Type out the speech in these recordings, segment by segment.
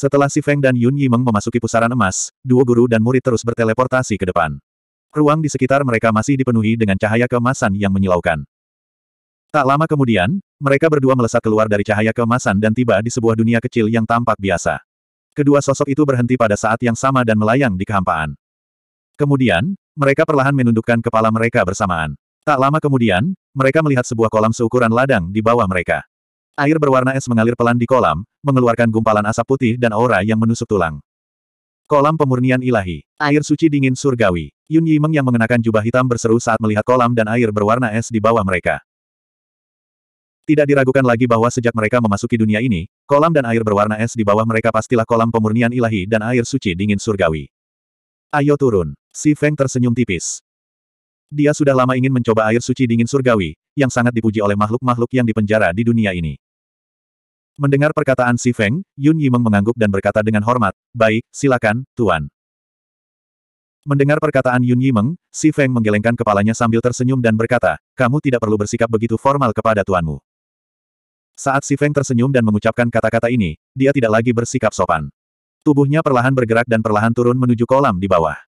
Setelah Si Feng dan Yun Yi Meng memasuki pusaran emas, dua guru dan murid terus berteleportasi ke depan. Ruang di sekitar mereka masih dipenuhi dengan cahaya kemasan yang menyilaukan. Tak lama kemudian, mereka berdua melesat keluar dari cahaya kemasan dan tiba di sebuah dunia kecil yang tampak biasa. Kedua sosok itu berhenti pada saat yang sama dan melayang di kehampaan. Kemudian, mereka perlahan menundukkan kepala mereka bersamaan. Tak lama kemudian, mereka melihat sebuah kolam seukuran ladang di bawah mereka. Air berwarna es mengalir pelan di kolam, mengeluarkan gumpalan asap putih dan aura yang menusuk tulang. Kolam pemurnian ilahi. Air suci dingin surgawi. Yun Yimeng yang mengenakan jubah hitam berseru saat melihat kolam dan air berwarna es di bawah mereka. Tidak diragukan lagi bahwa sejak mereka memasuki dunia ini, kolam dan air berwarna es di bawah mereka pastilah kolam pemurnian ilahi dan air suci dingin surgawi. Ayo turun. Si Feng tersenyum tipis. Dia sudah lama ingin mencoba air suci dingin surgawi, yang sangat dipuji oleh makhluk-makhluk yang dipenjara di dunia ini. Mendengar perkataan Si Feng, Yun Yimeng mengangguk dan berkata dengan hormat, Baik, silakan, Tuan. Mendengar perkataan Yun Yimeng, Si Feng menggelengkan kepalanya sambil tersenyum dan berkata, Kamu tidak perlu bersikap begitu formal kepada Tuanmu. Saat Si Feng tersenyum dan mengucapkan kata-kata ini, dia tidak lagi bersikap sopan. Tubuhnya perlahan bergerak dan perlahan turun menuju kolam di bawah.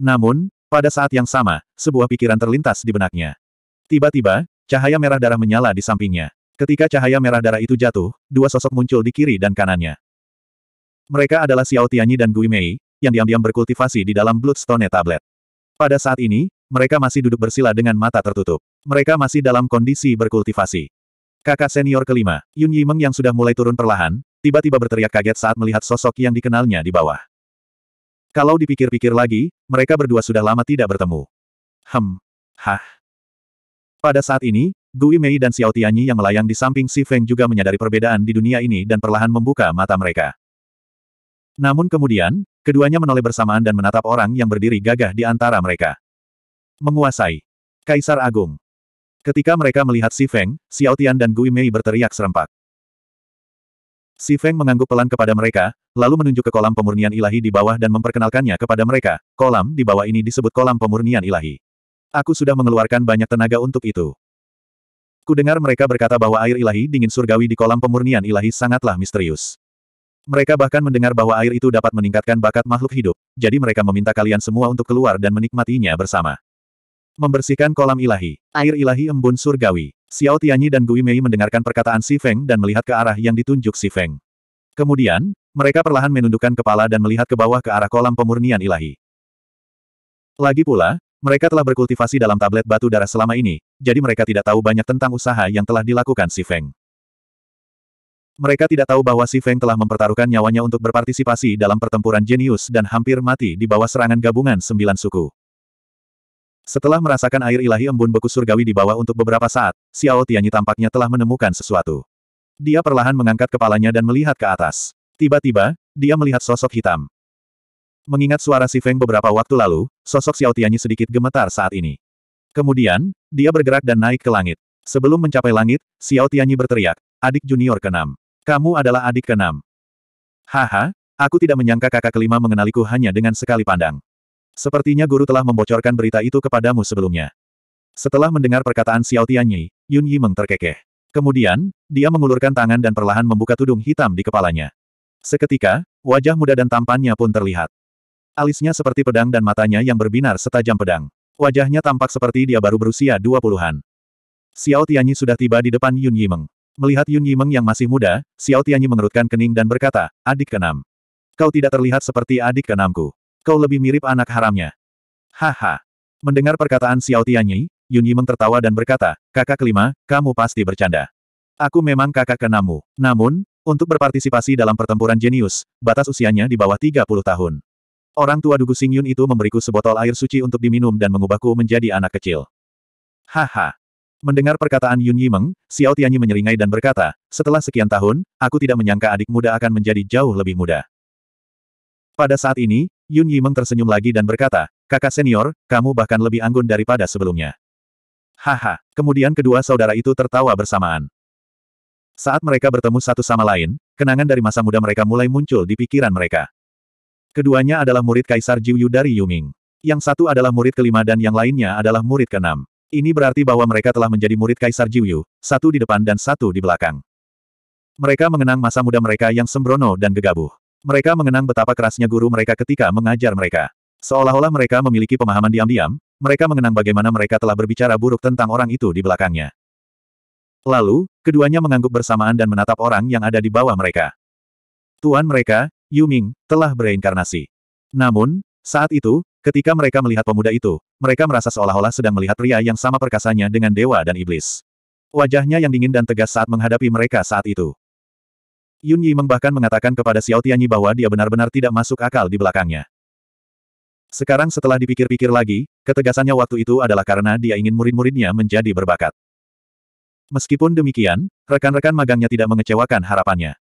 Namun, pada saat yang sama, sebuah pikiran terlintas di benaknya. Tiba-tiba, cahaya merah darah menyala di sampingnya. Ketika cahaya merah darah itu jatuh, dua sosok muncul di kiri dan kanannya. Mereka adalah Xiao Tianyi dan Gui Mei, yang diam-diam berkultivasi di dalam Bloodstone Tablet. Pada saat ini, mereka masih duduk bersila dengan mata tertutup. Mereka masih dalam kondisi berkultivasi. Kakak senior kelima, Yun Yimeng yang sudah mulai turun perlahan, tiba-tiba berteriak kaget saat melihat sosok yang dikenalnya di bawah. Kalau dipikir-pikir lagi, mereka berdua sudah lama tidak bertemu. Hem. Hah. Pada saat ini, Gui Mei dan Xiao Tianyi yang melayang di samping Si Feng juga menyadari perbedaan di dunia ini dan perlahan membuka mata mereka. Namun kemudian, keduanya menoleh bersamaan dan menatap orang yang berdiri gagah di antara mereka. Menguasai. Kaisar Agung. Ketika mereka melihat Si Feng, Xiao Tian dan Gui Mei berteriak serempak. Si Feng mengangguk pelan kepada mereka, lalu menunjuk ke kolam pemurnian ilahi di bawah dan memperkenalkannya kepada mereka. Kolam di bawah ini disebut kolam pemurnian ilahi. Aku sudah mengeluarkan banyak tenaga untuk itu. Kudengar mereka berkata bahwa air ilahi dingin surgawi di kolam pemurnian ilahi sangatlah misterius. Mereka bahkan mendengar bahwa air itu dapat meningkatkan bakat makhluk hidup, jadi mereka meminta kalian semua untuk keluar dan menikmatinya bersama. Membersihkan kolam ilahi, air ilahi embun surgawi. Xiao Tianyi dan Gui Mei mendengarkan perkataan Si Feng dan melihat ke arah yang ditunjuk Si Feng. Kemudian, mereka perlahan menundukkan kepala dan melihat ke bawah ke arah kolam pemurnian ilahi. Lagi pula, mereka telah berkultivasi dalam tablet batu darah selama ini, jadi mereka tidak tahu banyak tentang usaha yang telah dilakukan Si Feng. Mereka tidak tahu bahwa Si Feng telah mempertaruhkan nyawanya untuk berpartisipasi dalam pertempuran jenius dan hampir mati di bawah serangan gabungan sembilan suku. Setelah merasakan air ilahi embun beku surgawi di bawah untuk beberapa saat, Xiao Tianyi tampaknya telah menemukan sesuatu. Dia perlahan mengangkat kepalanya dan melihat ke atas. Tiba-tiba, dia melihat sosok hitam. Mengingat suara Si Feng beberapa waktu lalu, sosok Xiao Tianyi sedikit gemetar saat ini. Kemudian, dia bergerak dan naik ke langit. Sebelum mencapai langit, Xiao Tianyi berteriak, adik junior keenam. Kamu adalah adik keenam. Haha, aku tidak menyangka kakak kelima mengenaliku hanya dengan sekali pandang. Sepertinya guru telah membocorkan berita itu kepadamu sebelumnya. Setelah mendengar perkataan Xiao Tianyi, Yun Yi mengterkekeh. Kemudian, dia mengulurkan tangan dan perlahan membuka tudung hitam di kepalanya. Seketika, wajah muda dan tampannya pun terlihat. Alisnya seperti pedang dan matanya yang berbinar setajam pedang. Wajahnya tampak seperti dia baru berusia dua puluhan. Xiao Tianyi sudah tiba di depan Yun Yimeng. Melihat Yun Yimeng yang masih muda, Xiao Tianyi mengerutkan kening dan berkata, adik keenam. Kau tidak terlihat seperti adik keenamku. Kau lebih mirip anak haramnya. Haha. Mendengar perkataan Xiao Tianyi, Yun Yimeng tertawa dan berkata, kakak kelima, kamu pasti bercanda. Aku memang kakak keenammu. Namun, untuk berpartisipasi dalam pertempuran jenius, batas usianya di bawah 30 tahun. Orang tua Dugu Singyun itu memberiku sebotol air suci untuk diminum dan mengubahku menjadi anak kecil. Haha. Mendengar perkataan Yun Yimeng, Xiao Tianyi menyeringai dan berkata, setelah sekian tahun, aku tidak menyangka adik muda akan menjadi jauh lebih muda. Pada saat ini, Yun Yimeng tersenyum lagi dan berkata, kakak senior, kamu bahkan lebih anggun daripada sebelumnya. Haha. Kemudian kedua saudara itu tertawa bersamaan. Saat mereka bertemu satu sama lain, kenangan dari masa muda mereka mulai muncul di pikiran mereka. Keduanya adalah murid Kaisar Jiuyu dari Yuming. Yang satu adalah murid kelima dan yang lainnya adalah murid keenam. Ini berarti bahwa mereka telah menjadi murid Kaisar Jiuyu, satu di depan dan satu di belakang. Mereka mengenang masa muda mereka yang sembrono dan gegabah. Mereka mengenang betapa kerasnya guru mereka ketika mengajar mereka. Seolah-olah mereka memiliki pemahaman diam-diam, mereka mengenang bagaimana mereka telah berbicara buruk tentang orang itu di belakangnya. Lalu, keduanya mengangguk bersamaan dan menatap orang yang ada di bawah mereka. Tuan mereka, Yuming, telah bereinkarnasi. Namun, saat itu, ketika mereka melihat pemuda itu, mereka merasa seolah-olah sedang melihat pria yang sama perkasanya dengan dewa dan iblis. Wajahnya yang dingin dan tegas saat menghadapi mereka saat itu. Yun Yi bahkan mengatakan kepada Xiao Tianyi bahwa dia benar-benar tidak masuk akal di belakangnya. Sekarang setelah dipikir-pikir lagi, ketegasannya waktu itu adalah karena dia ingin murid-muridnya menjadi berbakat. Meskipun demikian, rekan-rekan magangnya tidak mengecewakan harapannya.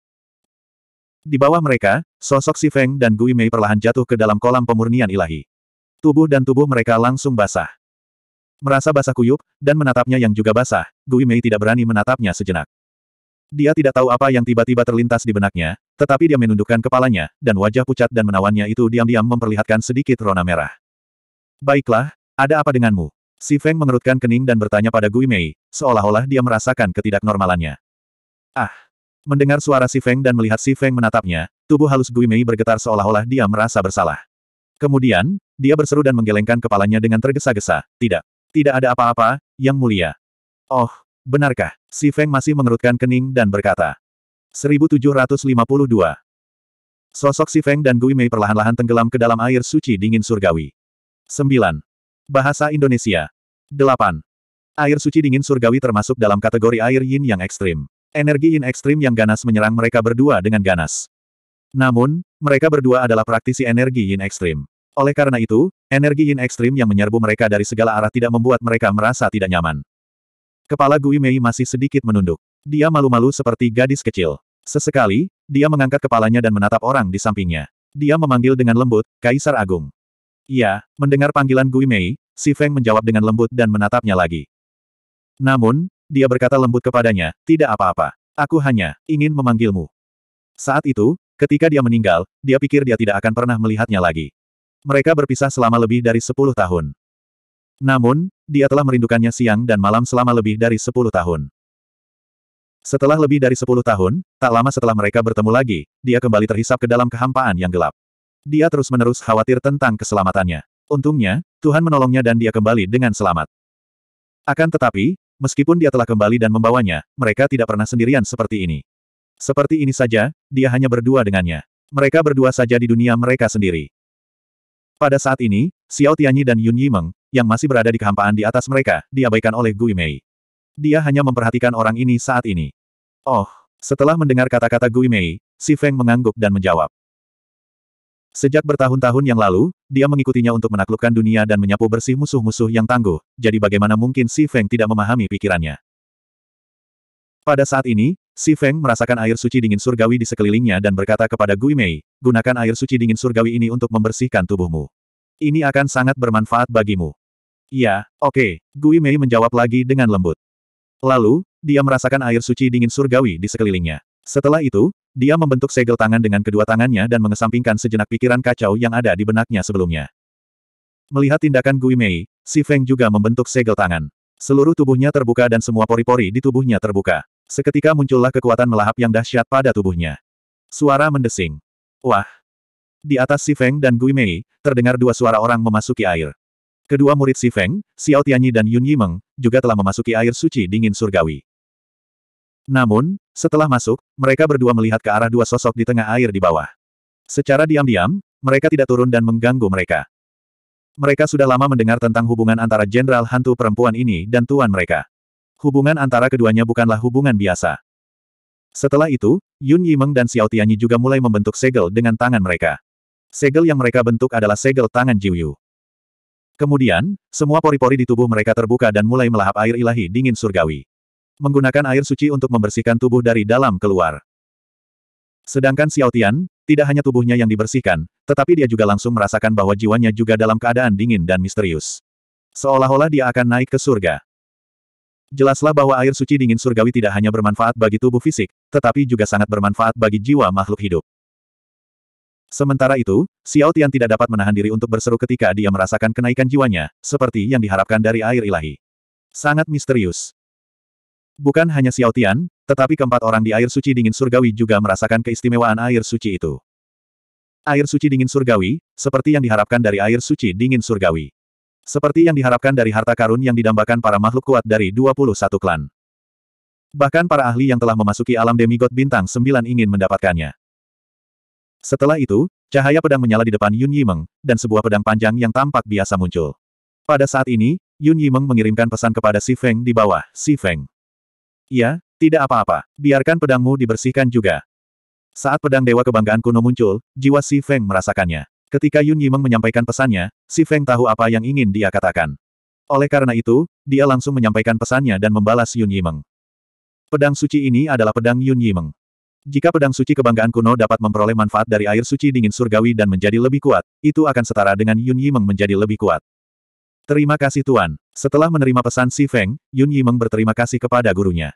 Di bawah mereka, sosok Si Feng dan Gui Mei perlahan jatuh ke dalam kolam pemurnian ilahi. Tubuh dan tubuh mereka langsung basah. Merasa basah kuyup, dan menatapnya yang juga basah, Gui Mei tidak berani menatapnya sejenak. Dia tidak tahu apa yang tiba-tiba terlintas di benaknya, tetapi dia menundukkan kepalanya, dan wajah pucat dan menawannya itu diam-diam memperlihatkan sedikit rona merah. Baiklah, ada apa denganmu? Si Feng mengerutkan kening dan bertanya pada Gui Mei, seolah-olah dia merasakan ketidaknormalannya. Ah, Mendengar suara Si Feng dan melihat Si Feng menatapnya, tubuh halus Gui Mei bergetar seolah-olah dia merasa bersalah. Kemudian, dia berseru dan menggelengkan kepalanya dengan tergesa-gesa, tidak. Tidak ada apa-apa, yang mulia. Oh, benarkah? Si Feng masih mengerutkan kening dan berkata. 1752. Sosok Si Feng dan Gui Mei perlahan-lahan tenggelam ke dalam air suci dingin surgawi. 9. Bahasa Indonesia. 8. Air suci dingin surgawi termasuk dalam kategori air yin yang ekstrim. Energi yin ekstrim yang ganas menyerang mereka berdua dengan ganas. Namun, mereka berdua adalah praktisi energi yin ekstrim. Oleh karena itu, energi yin ekstrim yang menyerbu mereka dari segala arah tidak membuat mereka merasa tidak nyaman. Kepala Gui Mei masih sedikit menunduk. Dia malu-malu seperti gadis kecil. Sesekali, dia mengangkat kepalanya dan menatap orang di sampingnya. Dia memanggil dengan lembut, Kaisar Agung. Ya, mendengar panggilan Gui Mei, Si Feng menjawab dengan lembut dan menatapnya lagi. Namun, dia berkata lembut kepadanya, tidak apa-apa. Aku hanya ingin memanggilmu. Saat itu, ketika dia meninggal, dia pikir dia tidak akan pernah melihatnya lagi. Mereka berpisah selama lebih dari sepuluh tahun. Namun, dia telah merindukannya siang dan malam selama lebih dari sepuluh tahun. Setelah lebih dari sepuluh tahun, tak lama setelah mereka bertemu lagi, dia kembali terhisap ke dalam kehampaan yang gelap. Dia terus-menerus khawatir tentang keselamatannya. Untungnya, Tuhan menolongnya dan dia kembali dengan selamat. Akan tetapi, Meskipun dia telah kembali dan membawanya, mereka tidak pernah sendirian seperti ini. Seperti ini saja, dia hanya berdua dengannya. Mereka berdua saja di dunia mereka sendiri. Pada saat ini, Xiao Tianyi dan Yun Yimeng, yang masih berada di kehampaan di atas mereka, diabaikan oleh Gui Mei. Dia hanya memperhatikan orang ini saat ini. Oh, setelah mendengar kata-kata Gui Mei, Si Feng mengangguk dan menjawab. Sejak bertahun-tahun yang lalu, dia mengikutinya untuk menaklukkan dunia dan menyapu bersih musuh-musuh yang tangguh, jadi bagaimana mungkin Si Feng tidak memahami pikirannya. Pada saat ini, Si Feng merasakan air suci dingin surgawi di sekelilingnya dan berkata kepada Gui Mei, gunakan air suci dingin surgawi ini untuk membersihkan tubuhmu. Ini akan sangat bermanfaat bagimu. Ya, oke, okay, Gui Mei menjawab lagi dengan lembut. Lalu, dia merasakan air suci dingin surgawi di sekelilingnya. Setelah itu, dia membentuk segel tangan dengan kedua tangannya dan mengesampingkan sejenak pikiran kacau yang ada di benaknya sebelumnya. Melihat tindakan Gui Mei, Si Feng juga membentuk segel tangan. Seluruh tubuhnya terbuka dan semua pori-pori di tubuhnya terbuka. Seketika muncullah kekuatan melahap yang dahsyat pada tubuhnya. Suara mendesing. Wah! Di atas Si Feng dan Gui Mei, terdengar dua suara orang memasuki air. Kedua murid Si Feng, Xiao Tianyi dan Yun Yimeng, juga telah memasuki air suci dingin surgawi. Namun, setelah masuk, mereka berdua melihat ke arah dua sosok di tengah air di bawah. Secara diam-diam, mereka tidak turun dan mengganggu mereka. Mereka sudah lama mendengar tentang hubungan antara jenderal hantu perempuan ini dan tuan mereka. Hubungan antara keduanya bukanlah hubungan biasa. Setelah itu, Yun Yimeng dan Xiao Tianyi juga mulai membentuk segel dengan tangan mereka. Segel yang mereka bentuk adalah segel tangan Jiu Yu. Kemudian, semua pori-pori di tubuh mereka terbuka dan mulai melahap air ilahi dingin surgawi. Menggunakan air suci untuk membersihkan tubuh dari dalam keluar. Sedangkan Xiao Tian, tidak hanya tubuhnya yang dibersihkan, tetapi dia juga langsung merasakan bahwa jiwanya juga dalam keadaan dingin dan misterius. Seolah-olah dia akan naik ke surga. Jelaslah bahwa air suci dingin surgawi tidak hanya bermanfaat bagi tubuh fisik, tetapi juga sangat bermanfaat bagi jiwa makhluk hidup. Sementara itu, Xiao Tian tidak dapat menahan diri untuk berseru ketika dia merasakan kenaikan jiwanya, seperti yang diharapkan dari air ilahi. Sangat misterius. Bukan hanya Xiao Tian, tetapi keempat orang di air suci dingin surgawi juga merasakan keistimewaan air suci itu. Air suci dingin surgawi, seperti yang diharapkan dari air suci dingin surgawi. Seperti yang diharapkan dari harta karun yang didambakan para makhluk kuat dari 21 klan. Bahkan para ahli yang telah memasuki alam demigod bintang 9 ingin mendapatkannya. Setelah itu, cahaya pedang menyala di depan Yun Yimeng, dan sebuah pedang panjang yang tampak biasa muncul. Pada saat ini, Yun Yimeng mengirimkan pesan kepada Si Feng di bawah, Si Feng. Ya, tidak apa-apa. Biarkan pedangmu dibersihkan juga. Saat pedang dewa kebanggaan kuno muncul, jiwa Si Feng merasakannya. Ketika Yun Yimeng menyampaikan pesannya, Si Feng tahu apa yang ingin dia katakan. Oleh karena itu, dia langsung menyampaikan pesannya dan membalas Yun Yimeng. Pedang suci ini adalah pedang Yun Yimeng. Jika pedang suci kebanggaan kuno dapat memperoleh manfaat dari air suci dingin surgawi dan menjadi lebih kuat, itu akan setara dengan Yun Yimeng menjadi lebih kuat. Terima kasih Tuan. Setelah menerima pesan Si Feng, Yun Yimeng berterima kasih kepada gurunya.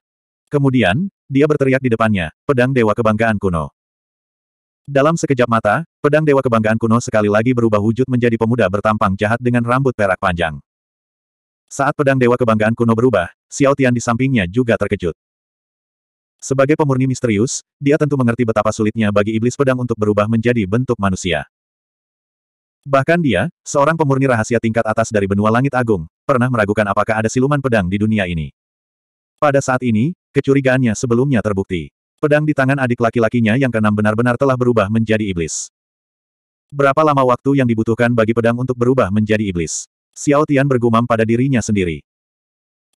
Kemudian, dia berteriak di depannya, pedang Dewa Kebanggaan Kuno. Dalam sekejap mata, pedang Dewa Kebanggaan Kuno sekali lagi berubah wujud menjadi pemuda bertampang jahat dengan rambut perak panjang. Saat pedang Dewa Kebanggaan Kuno berubah, Xiao Tian di sampingnya juga terkejut. Sebagai pemurni misterius, dia tentu mengerti betapa sulitnya bagi iblis pedang untuk berubah menjadi bentuk manusia. Bahkan dia, seorang pemurni rahasia tingkat atas dari benua langit agung, pernah meragukan apakah ada siluman pedang di dunia ini. Pada saat ini, kecurigaannya sebelumnya terbukti. Pedang di tangan adik laki-lakinya yang keenam benar-benar telah berubah menjadi iblis. Berapa lama waktu yang dibutuhkan bagi pedang untuk berubah menjadi iblis? Xiao Tian bergumam pada dirinya sendiri.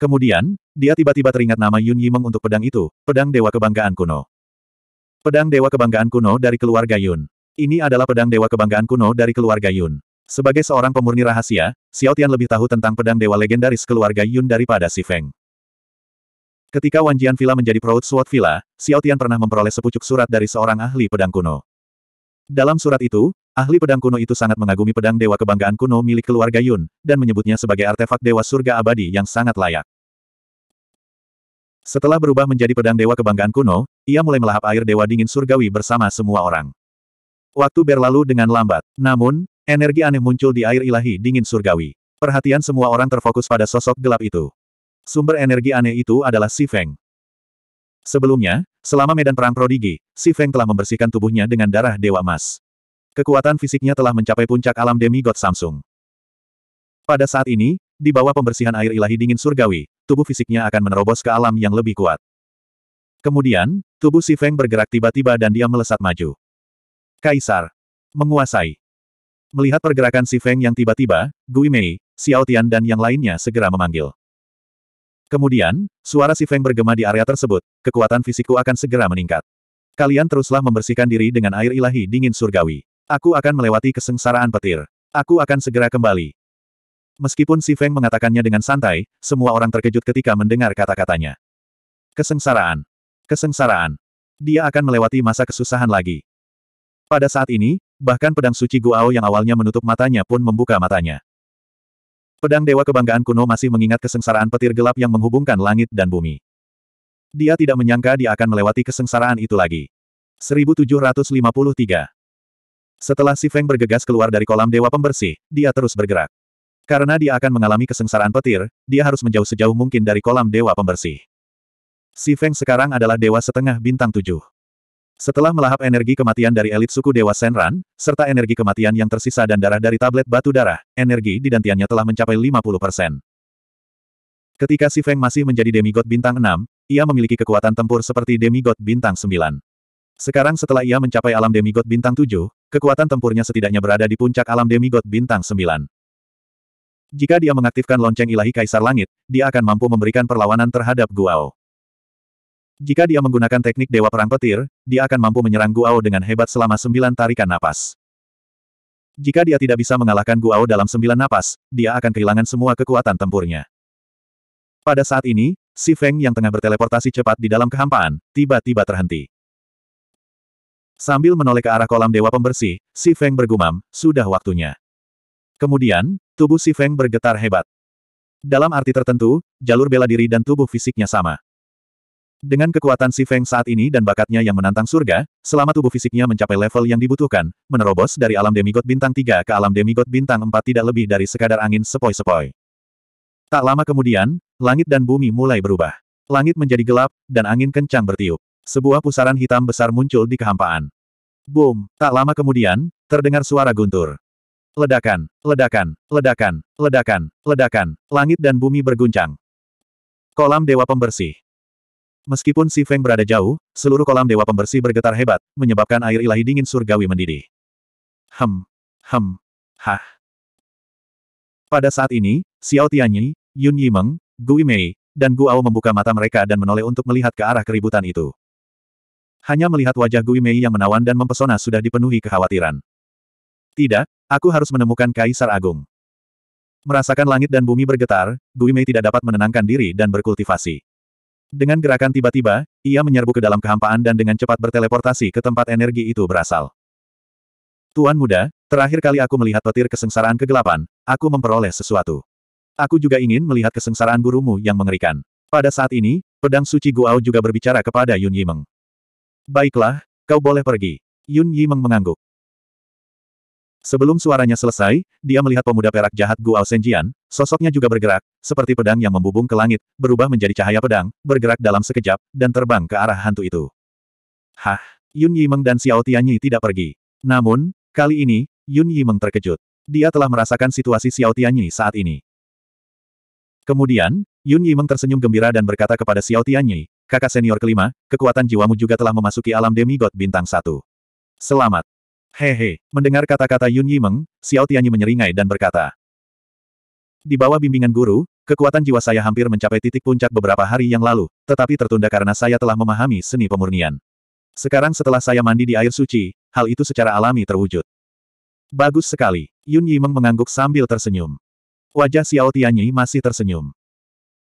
Kemudian, dia tiba-tiba teringat nama Yun Yimeng untuk pedang itu, pedang dewa kebanggaan kuno. Pedang dewa kebanggaan kuno dari keluarga Yun. Ini adalah pedang dewa kebanggaan kuno dari keluarga Yun. Sebagai seorang pemurni rahasia, Xiao Tian lebih tahu tentang pedang dewa legendaris keluarga Yun daripada Si Feng. Ketika Wan Jian Villa menjadi Proud Sword Villa, Xiao Tian pernah memperoleh sepucuk surat dari seorang ahli pedang kuno. Dalam surat itu, ahli pedang kuno itu sangat mengagumi pedang dewa kebanggaan kuno milik keluarga Yun, dan menyebutnya sebagai artefak dewa surga abadi yang sangat layak. Setelah berubah menjadi pedang dewa kebanggaan kuno, ia mulai melahap air dewa dingin surgawi bersama semua orang. Waktu berlalu dengan lambat. Namun, energi aneh muncul di air ilahi dingin surgawi. Perhatian semua orang terfokus pada sosok gelap itu. Sumber energi aneh itu adalah Si Feng. Sebelumnya, selama medan perang prodigi, Si Feng telah membersihkan tubuhnya dengan darah Dewa Emas. Kekuatan fisiknya telah mencapai puncak alam demigod Samsung. Pada saat ini, di bawah pembersihan air ilahi dingin surgawi, tubuh fisiknya akan menerobos ke alam yang lebih kuat. Kemudian, tubuh Si Feng bergerak tiba-tiba dan dia melesat maju. Kaisar. Menguasai. Melihat pergerakan si Feng yang tiba-tiba, Gui Mei, Xiao Tian dan yang lainnya segera memanggil. Kemudian, suara si Feng bergema di area tersebut, kekuatan fisikku akan segera meningkat. Kalian teruslah membersihkan diri dengan air ilahi dingin surgawi. Aku akan melewati kesengsaraan petir. Aku akan segera kembali. Meskipun si Feng mengatakannya dengan santai, semua orang terkejut ketika mendengar kata-katanya. Kesengsaraan. Kesengsaraan. Dia akan melewati masa kesusahan lagi. Pada saat ini, bahkan pedang suci Guao yang awalnya menutup matanya pun membuka matanya. Pedang Dewa Kebanggaan kuno masih mengingat kesengsaraan petir gelap yang menghubungkan langit dan bumi. Dia tidak menyangka dia akan melewati kesengsaraan itu lagi. 1753 Setelah Si Feng bergegas keluar dari kolam Dewa Pembersih, dia terus bergerak. Karena dia akan mengalami kesengsaraan petir, dia harus menjauh sejauh mungkin dari kolam Dewa Pembersih. Si Feng sekarang adalah Dewa Setengah Bintang Tujuh. Setelah melahap energi kematian dari elit suku Dewa Senran, serta energi kematian yang tersisa dan darah dari tablet batu darah, energi di dantiannya telah mencapai 50%. Ketika Si Feng masih menjadi demigod bintang 6, ia memiliki kekuatan tempur seperti demigod bintang 9. Sekarang setelah ia mencapai alam demigod bintang 7, kekuatan tempurnya setidaknya berada di puncak alam demigod bintang 9. Jika dia mengaktifkan lonceng ilahi Kaisar Langit, dia akan mampu memberikan perlawanan terhadap Guao. Jika dia menggunakan teknik Dewa Perang Petir, dia akan mampu menyerang Guao dengan hebat selama sembilan tarikan napas. Jika dia tidak bisa mengalahkan Guao dalam sembilan napas, dia akan kehilangan semua kekuatan tempurnya. Pada saat ini, si Feng yang tengah berteleportasi cepat di dalam kehampaan, tiba-tiba terhenti. Sambil menoleh ke arah kolam dewa pembersih, si Feng bergumam, sudah waktunya. Kemudian, tubuh si Feng bergetar hebat. Dalam arti tertentu, jalur bela diri dan tubuh fisiknya sama. Dengan kekuatan Si Feng saat ini dan bakatnya yang menantang surga, selama tubuh fisiknya mencapai level yang dibutuhkan, menerobos dari alam demigod bintang 3 ke alam demigod bintang 4 tidak lebih dari sekadar angin sepoi-sepoi. Tak lama kemudian, langit dan bumi mulai berubah. Langit menjadi gelap, dan angin kencang bertiup. Sebuah pusaran hitam besar muncul di kehampaan. Boom! Tak lama kemudian, terdengar suara guntur. Ledakan, ledakan, ledakan, ledakan, ledakan, langit dan bumi berguncang. Kolam Dewa Pembersih Meskipun Si Feng berada jauh, seluruh kolam dewa pembersih bergetar hebat, menyebabkan air ilahi dingin surgawi mendidih. Hem, hem, hah. Pada saat ini, Xiao Tianyi, Yun Yimeng, Gui Mei, dan Gu Ao membuka mata mereka dan menoleh untuk melihat ke arah keributan itu. Hanya melihat wajah Gui Mei yang menawan dan mempesona sudah dipenuhi kekhawatiran. Tidak, aku harus menemukan Kaisar Agung. Merasakan langit dan bumi bergetar, Gui Mei tidak dapat menenangkan diri dan berkultivasi. Dengan gerakan tiba-tiba, ia menyerbu ke dalam kehampaan dan dengan cepat berteleportasi ke tempat energi itu berasal. Tuan muda, terakhir kali aku melihat petir kesengsaraan kegelapan, aku memperoleh sesuatu. Aku juga ingin melihat kesengsaraan gurumu yang mengerikan. Pada saat ini, pedang suci Guao juga berbicara kepada Yun Yimeng. Baiklah, kau boleh pergi. Yun Yimeng mengangguk. Sebelum suaranya selesai, dia melihat pemuda perak jahat Guo Senjian, sosoknya juga bergerak, seperti pedang yang membubung ke langit, berubah menjadi cahaya pedang, bergerak dalam sekejap, dan terbang ke arah hantu itu. Hah, Yun Yimeng dan Xiao Tianyi tidak pergi. Namun, kali ini, Yun Yimeng terkejut. Dia telah merasakan situasi Xiao Tianyi saat ini. Kemudian, Yun Yimeng tersenyum gembira dan berkata kepada Xiao Tianyi, kakak senior kelima, kekuatan jiwamu juga telah memasuki alam demigod bintang satu. Selamat. Hehe, mendengar kata-kata Yun Yimeng, Xiao Tianyi menyeringai dan berkata. Di bawah bimbingan guru, kekuatan jiwa saya hampir mencapai titik puncak beberapa hari yang lalu, tetapi tertunda karena saya telah memahami seni pemurnian. Sekarang setelah saya mandi di air suci, hal itu secara alami terwujud. Bagus sekali, Yun Yimeng mengangguk sambil tersenyum. Wajah Xiao Tianyi masih tersenyum.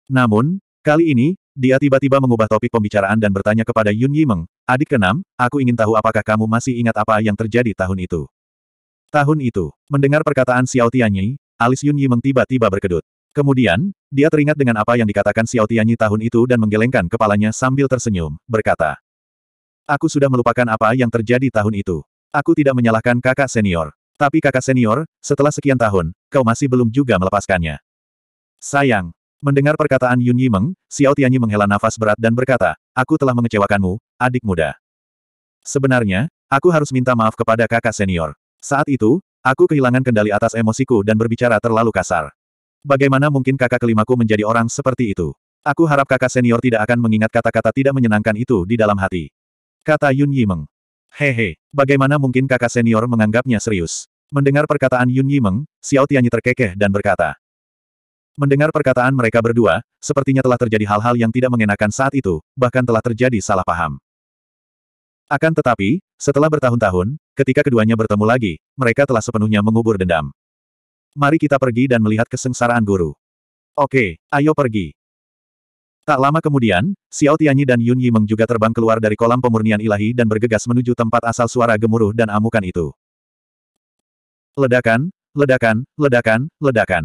Namun, kali ini, dia tiba-tiba mengubah topik pembicaraan dan bertanya kepada Yun Yimeng, Adik keenam, aku ingin tahu apakah kamu masih ingat apa yang terjadi tahun itu. Tahun itu, mendengar perkataan Xiao Tianyi, alis Yun Yi mengtiba-tiba berkedut. Kemudian, dia teringat dengan apa yang dikatakan Xiao Tianyi tahun itu dan menggelengkan kepalanya sambil tersenyum, berkata, Aku sudah melupakan apa yang terjadi tahun itu. Aku tidak menyalahkan kakak senior. Tapi kakak senior, setelah sekian tahun, kau masih belum juga melepaskannya. Sayang, Mendengar perkataan Yun Yimeng, Xiao Tianyi menghela nafas berat dan berkata, Aku telah mengecewakanmu, adik muda. Sebenarnya, aku harus minta maaf kepada kakak senior. Saat itu, aku kehilangan kendali atas emosiku dan berbicara terlalu kasar. Bagaimana mungkin kakak kelimaku menjadi orang seperti itu? Aku harap kakak senior tidak akan mengingat kata-kata tidak menyenangkan itu di dalam hati. Kata Yun Yimeng. Hehe, bagaimana mungkin kakak senior menganggapnya serius? Mendengar perkataan Yun Yimeng, Xiao Tianyi terkekeh dan berkata. Mendengar perkataan mereka berdua, sepertinya telah terjadi hal-hal yang tidak mengenakan saat itu, bahkan telah terjadi salah paham. Akan tetapi, setelah bertahun-tahun, ketika keduanya bertemu lagi, mereka telah sepenuhnya mengubur dendam. Mari kita pergi dan melihat kesengsaraan guru. Oke, ayo pergi. Tak lama kemudian, Xiao Tianyi dan Yun Yimeng juga terbang keluar dari kolam pemurnian ilahi dan bergegas menuju tempat asal suara gemuruh dan amukan itu. Ledakan, ledakan, ledakan, ledakan.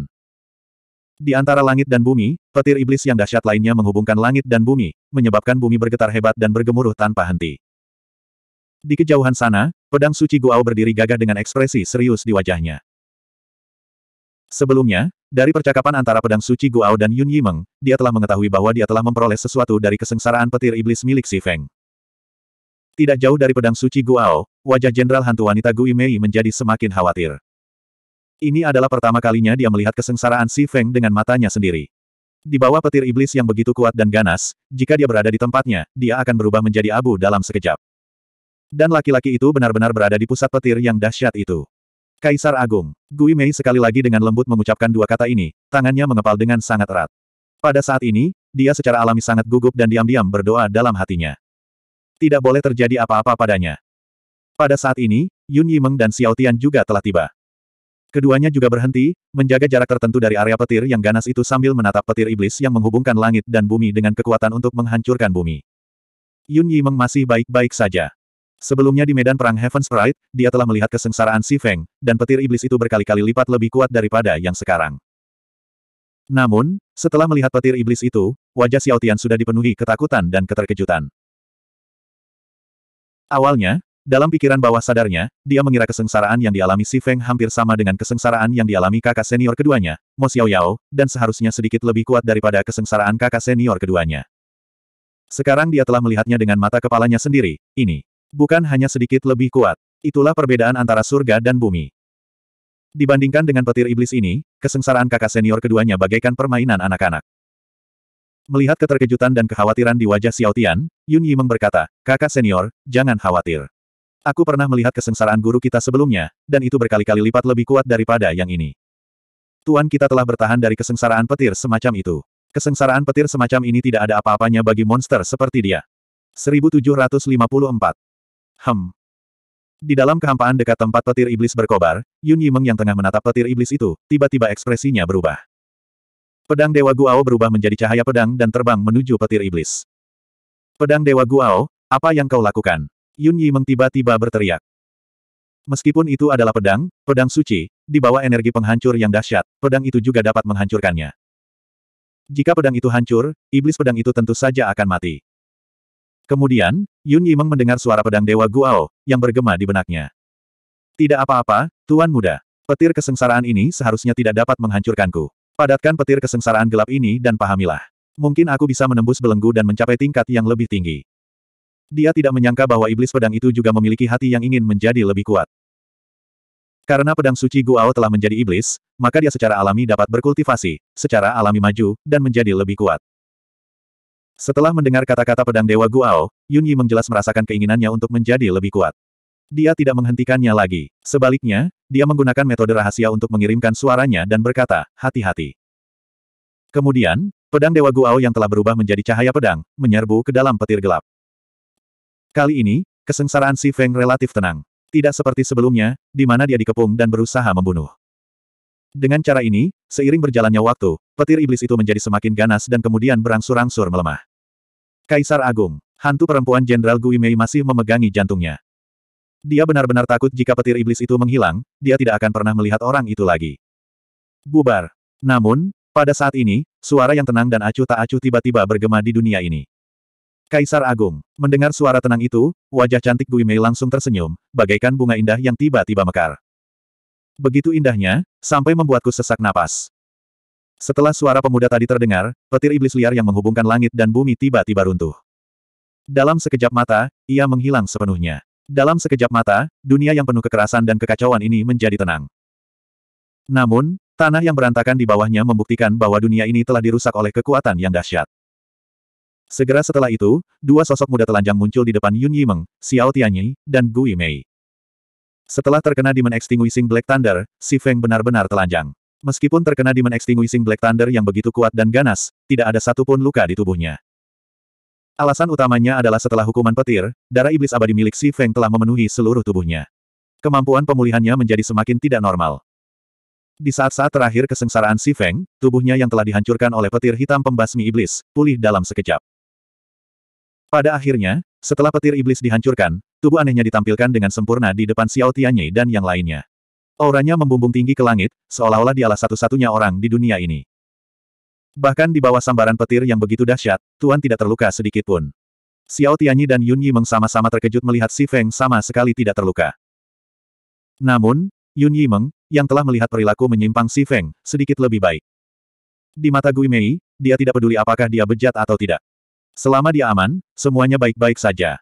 Di antara langit dan bumi, petir iblis yang dahsyat lainnya menghubungkan langit dan bumi, menyebabkan bumi bergetar hebat dan bergemuruh tanpa henti. Di kejauhan sana, pedang suci Guao berdiri gagah dengan ekspresi serius di wajahnya. Sebelumnya, dari percakapan antara pedang suci Guao dan Yun Yimeng, dia telah mengetahui bahwa dia telah memperoleh sesuatu dari kesengsaraan petir iblis milik Si Feng. Tidak jauh dari pedang suci Guao, wajah jenderal hantu wanita Gui Mei menjadi semakin khawatir. Ini adalah pertama kalinya dia melihat kesengsaraan Si Feng dengan matanya sendiri. Di bawah petir iblis yang begitu kuat dan ganas, jika dia berada di tempatnya, dia akan berubah menjadi abu dalam sekejap. Dan laki-laki itu benar-benar berada di pusat petir yang dahsyat itu. Kaisar Agung, Gui Mei sekali lagi dengan lembut mengucapkan dua kata ini, tangannya mengepal dengan sangat erat. Pada saat ini, dia secara alami sangat gugup dan diam-diam berdoa dalam hatinya. Tidak boleh terjadi apa-apa padanya. Pada saat ini, Yun Yimeng dan Xiao Tian juga telah tiba. Keduanya juga berhenti, menjaga jarak tertentu dari area petir yang ganas itu sambil menatap petir iblis yang menghubungkan langit dan bumi dengan kekuatan untuk menghancurkan bumi. Yun Yimeng masih baik-baik saja. Sebelumnya di medan perang Heaven's Pride, dia telah melihat kesengsaraan Si Feng, dan petir iblis itu berkali-kali lipat lebih kuat daripada yang sekarang. Namun, setelah melihat petir iblis itu, wajah Xiao Tian sudah dipenuhi ketakutan dan keterkejutan. Awalnya, dalam pikiran bawah sadarnya, dia mengira kesengsaraan yang dialami Si Feng hampir sama dengan kesengsaraan yang dialami kakak senior keduanya, Mo Xiao Yao, dan seharusnya sedikit lebih kuat daripada kesengsaraan kakak senior keduanya. Sekarang dia telah melihatnya dengan mata kepalanya sendiri, ini. Bukan hanya sedikit lebih kuat. Itulah perbedaan antara surga dan bumi. Dibandingkan dengan petir iblis ini, kesengsaraan kakak senior keduanya bagaikan permainan anak-anak. Melihat keterkejutan dan kekhawatiran di wajah Xiao Tian, Yun Yi berkata, kakak senior, jangan khawatir. Aku pernah melihat kesengsaraan guru kita sebelumnya, dan itu berkali-kali lipat lebih kuat daripada yang ini. Tuan kita telah bertahan dari kesengsaraan petir semacam itu. Kesengsaraan petir semacam ini tidak ada apa-apanya bagi monster seperti dia. 1754 Hem. Di dalam kehampaan dekat tempat petir iblis berkobar, Yun Yimeng yang tengah menatap petir iblis itu, tiba-tiba ekspresinya berubah. Pedang Dewa Guao berubah menjadi cahaya pedang dan terbang menuju petir iblis. Pedang Dewa Guao, apa yang kau lakukan? Yun Yimeng tiba-tiba berteriak. Meskipun itu adalah pedang, pedang suci, di bawah energi penghancur yang dahsyat, pedang itu juga dapat menghancurkannya. Jika pedang itu hancur, iblis pedang itu tentu saja akan mati. Kemudian, Yun Yimeng mendengar suara pedang Dewa Guao, yang bergema di benaknya. Tidak apa-apa, Tuan Muda. Petir kesengsaraan ini seharusnya tidak dapat menghancurkanku. Padatkan petir kesengsaraan gelap ini dan pahamilah. Mungkin aku bisa menembus belenggu dan mencapai tingkat yang lebih tinggi. Dia tidak menyangka bahwa iblis pedang itu juga memiliki hati yang ingin menjadi lebih kuat. Karena pedang suci Guao telah menjadi iblis, maka dia secara alami dapat berkultivasi, secara alami maju, dan menjadi lebih kuat. Setelah mendengar kata-kata pedang Dewa Guao, Yun Yi menjelas merasakan keinginannya untuk menjadi lebih kuat. Dia tidak menghentikannya lagi. Sebaliknya, dia menggunakan metode rahasia untuk mengirimkan suaranya dan berkata, hati-hati. Kemudian, pedang Dewa Guao yang telah berubah menjadi cahaya pedang, menyerbu ke dalam petir gelap. Kali ini, kesengsaraan Si Feng relatif tenang. Tidak seperti sebelumnya, di mana dia dikepung dan berusaha membunuh. Dengan cara ini, seiring berjalannya waktu, petir iblis itu menjadi semakin ganas dan kemudian berangsur-angsur melemah. Kaisar Agung, hantu perempuan Jenderal Guimei masih memegangi jantungnya. Dia benar-benar takut jika petir iblis itu menghilang, dia tidak akan pernah melihat orang itu lagi. Bubar. Namun, pada saat ini, suara yang tenang dan acuh tak acuh tiba-tiba bergema di dunia ini. Kaisar Agung, mendengar suara tenang itu, wajah cantik Guimei langsung tersenyum, bagaikan bunga indah yang tiba-tiba mekar. Begitu indahnya, sampai membuatku sesak napas. Setelah suara pemuda tadi terdengar, petir iblis liar yang menghubungkan langit dan bumi tiba-tiba runtuh. Dalam sekejap mata, ia menghilang sepenuhnya. Dalam sekejap mata, dunia yang penuh kekerasan dan kekacauan ini menjadi tenang. Namun, tanah yang berantakan di bawahnya membuktikan bahwa dunia ini telah dirusak oleh kekuatan yang dahsyat. Segera setelah itu, dua sosok muda telanjang muncul di depan Yun Yimeng, Xiao Tianyi, dan Gui Mei. Setelah terkena Demon Extinguishing Black Thunder, Si Feng benar-benar telanjang. Meskipun terkena Demon Extinguishing Black Thunder yang begitu kuat dan ganas, tidak ada satupun luka di tubuhnya. Alasan utamanya adalah setelah hukuman petir, darah iblis abadi milik Si Feng telah memenuhi seluruh tubuhnya. Kemampuan pemulihannya menjadi semakin tidak normal. Di saat-saat terakhir kesengsaraan Si Feng, tubuhnya yang telah dihancurkan oleh petir hitam pembasmi iblis, pulih dalam sekejap. Pada akhirnya, setelah petir iblis dihancurkan, tubuh anehnya ditampilkan dengan sempurna di depan Xiao Tianyi dan yang lainnya. Auranya membumbung tinggi ke langit, seolah-olah dialah satu-satunya orang di dunia ini. Bahkan di bawah sambaran petir yang begitu dahsyat, Tuan tidak terluka sedikit pun. Xiao Tianyi dan Yun Yi sama sama terkejut melihat Si Feng sama sekali tidak terluka. Namun, Yun Yi Meng, yang telah melihat perilaku menyimpang Si Feng, sedikit lebih baik. Di mata Gui Mei, dia tidak peduli apakah dia bejat atau tidak. Selama dia aman, semuanya baik-baik saja.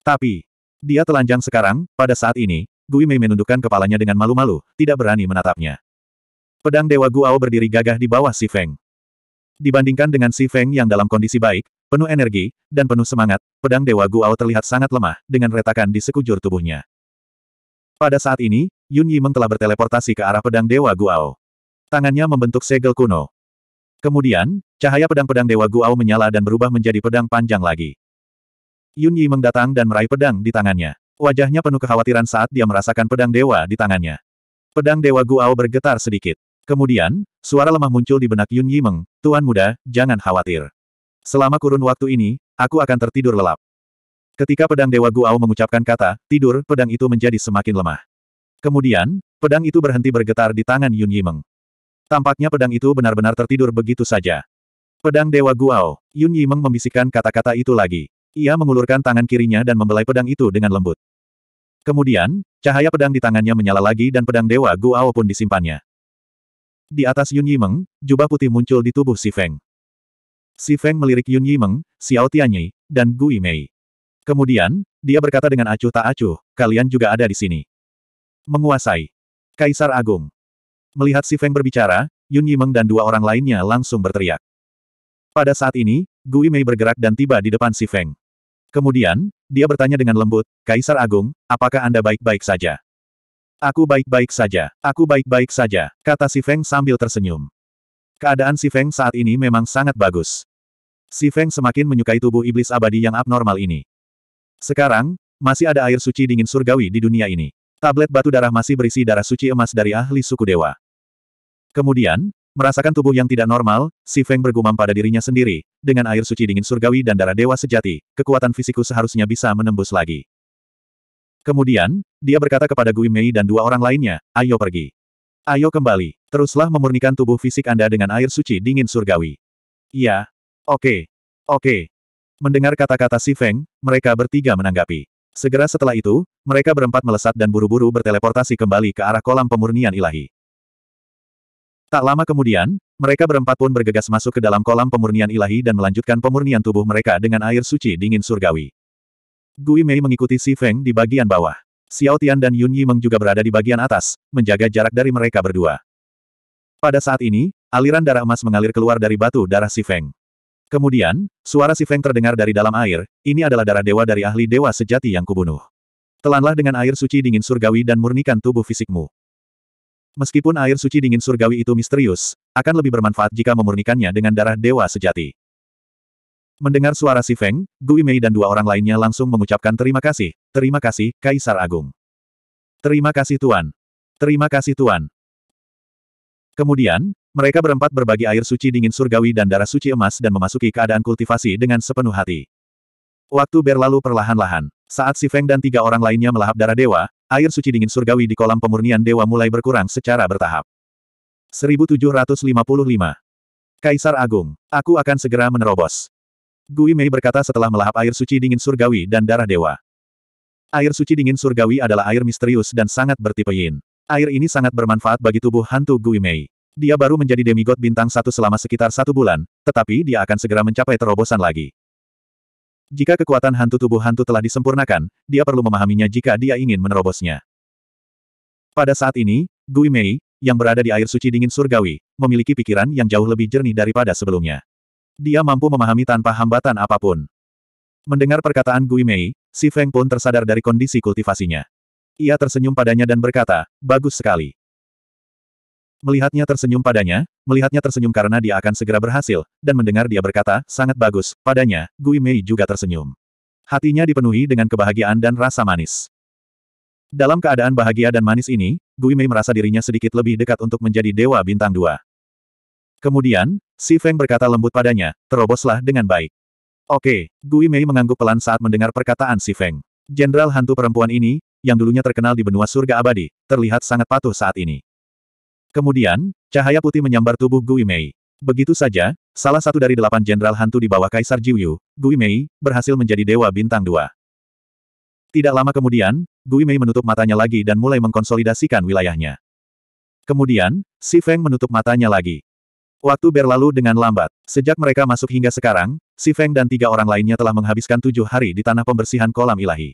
Tapi, dia telanjang sekarang, pada saat ini, Gui Mei menundukkan kepalanya dengan malu-malu, tidak berani menatapnya. Pedang Dewa Guao berdiri gagah di bawah Si Feng. Dibandingkan dengan Si Feng yang dalam kondisi baik, penuh energi, dan penuh semangat, pedang Dewa Guao terlihat sangat lemah, dengan retakan di sekujur tubuhnya. Pada saat ini, Yun Yimeng telah berteleportasi ke arah pedang Dewa Guao. Tangannya membentuk segel kuno. Kemudian, cahaya pedang-pedang Dewa Guao menyala dan berubah menjadi pedang panjang lagi. Yun Yimeng datang dan meraih pedang di tangannya. Wajahnya penuh kekhawatiran saat dia merasakan pedang dewa di tangannya. Pedang dewa Guao bergetar sedikit. Kemudian, suara lemah muncul di benak Yun Yimeng, Tuan muda, jangan khawatir. Selama kurun waktu ini, aku akan tertidur lelap. Ketika pedang dewa Guao mengucapkan kata, tidur, pedang itu menjadi semakin lemah. Kemudian, pedang itu berhenti bergetar di tangan Yun Yimeng. Tampaknya pedang itu benar-benar tertidur begitu saja. Pedang Dewa Guao, Yun Yimeng membisikkan kata-kata itu lagi. Ia mengulurkan tangan kirinya dan membelai pedang itu dengan lembut. Kemudian, cahaya pedang di tangannya menyala lagi dan pedang Dewa Guao pun disimpannya. Di atas Yun Yimeng, jubah putih muncul di tubuh Si Feng. Si Feng melirik Yun Yimeng, Xiao Tianyi, dan Gui Mei. Kemudian, dia berkata dengan acuh tak acuh, kalian juga ada di sini. Menguasai. Kaisar Agung. Melihat Si Feng berbicara, Yun Yimeng dan dua orang lainnya langsung berteriak. Pada saat ini, Gui Mei bergerak dan tiba di depan Si Feng. Kemudian, dia bertanya dengan lembut, Kaisar Agung, apakah Anda baik-baik saja? Aku baik-baik saja, aku baik-baik saja, kata Si Feng sambil tersenyum. Keadaan Si Feng saat ini memang sangat bagus. Si Feng semakin menyukai tubuh iblis abadi yang abnormal ini. Sekarang, masih ada air suci dingin surgawi di dunia ini. Tablet batu darah masih berisi darah suci emas dari ahli suku dewa. Kemudian, Merasakan tubuh yang tidak normal, Si Feng bergumam pada dirinya sendiri, dengan air suci dingin surgawi dan darah dewa sejati, kekuatan fisikku seharusnya bisa menembus lagi. Kemudian, dia berkata kepada Gui Mei dan dua orang lainnya, ayo pergi. Ayo kembali, teruslah memurnikan tubuh fisik Anda dengan air suci dingin surgawi. Iya. Oke. Oke. Mendengar kata-kata Si Feng, mereka bertiga menanggapi. Segera setelah itu, mereka berempat melesat dan buru-buru berteleportasi kembali ke arah kolam pemurnian ilahi. Tak lama kemudian, mereka berempat pun bergegas masuk ke dalam kolam pemurnian ilahi dan melanjutkan pemurnian tubuh mereka dengan air suci dingin surgawi. Gui Mei mengikuti Si Feng di bagian bawah. Xiao Tian dan Yun Yimeng juga berada di bagian atas, menjaga jarak dari mereka berdua. Pada saat ini, aliran darah emas mengalir keluar dari batu darah Si Feng. Kemudian, suara Si Feng terdengar dari dalam air, ini adalah darah dewa dari ahli dewa sejati yang kubunuh. Telanlah dengan air suci dingin surgawi dan murnikan tubuh fisikmu. Meskipun air suci dingin surgawi itu misterius, akan lebih bermanfaat jika memurnikannya dengan darah dewa sejati. Mendengar suara si Feng, Gui Mei dan dua orang lainnya langsung mengucapkan terima kasih, terima kasih, Kaisar Agung. Terima kasih Tuan. Terima kasih Tuan. Kemudian, mereka berempat berbagi air suci dingin surgawi dan darah suci emas dan memasuki keadaan kultivasi dengan sepenuh hati. Waktu berlalu perlahan-lahan. Saat Si Feng dan tiga orang lainnya melahap darah dewa, air suci dingin surgawi di kolam pemurnian dewa mulai berkurang secara bertahap. 1755. Kaisar Agung, aku akan segera menerobos. Gui Mei berkata setelah melahap air suci dingin surgawi dan darah dewa. Air suci dingin surgawi adalah air misterius dan sangat bertipe yin. Air ini sangat bermanfaat bagi tubuh hantu Gui Mei. Dia baru menjadi demigod bintang satu selama sekitar satu bulan, tetapi dia akan segera mencapai terobosan lagi. Jika kekuatan hantu tubuh hantu telah disempurnakan, dia perlu memahaminya jika dia ingin menerobosnya. Pada saat ini, Gui Mei, yang berada di air suci dingin surgawi, memiliki pikiran yang jauh lebih jernih daripada sebelumnya. Dia mampu memahami tanpa hambatan apapun. Mendengar perkataan Gui Mei, si Feng pun tersadar dari kondisi kultivasinya. Ia tersenyum padanya dan berkata, bagus sekali melihatnya tersenyum padanya, melihatnya tersenyum karena dia akan segera berhasil, dan mendengar dia berkata, sangat bagus, padanya, Gui Mei juga tersenyum. Hatinya dipenuhi dengan kebahagiaan dan rasa manis. Dalam keadaan bahagia dan manis ini, Gui Mei merasa dirinya sedikit lebih dekat untuk menjadi Dewa Bintang Dua. Kemudian, Si Feng berkata lembut padanya, teroboslah dengan baik. Oke, Gui Mei mengangguk pelan saat mendengar perkataan Si Feng. Jenderal hantu perempuan ini, yang dulunya terkenal di benua surga abadi, terlihat sangat patuh saat ini. Kemudian, cahaya putih menyambar tubuh Gui Mei. Begitu saja, salah satu dari delapan jenderal hantu di bawah Kaisar Jiuyu, Gui Mei, berhasil menjadi Dewa Bintang Dua. Tidak lama kemudian, Gui Mei menutup matanya lagi dan mulai mengkonsolidasikan wilayahnya. Kemudian, Si Feng menutup matanya lagi. Waktu berlalu dengan lambat. Sejak mereka masuk hingga sekarang, Si Feng dan tiga orang lainnya telah menghabiskan tujuh hari di tanah pembersihan kolam ilahi.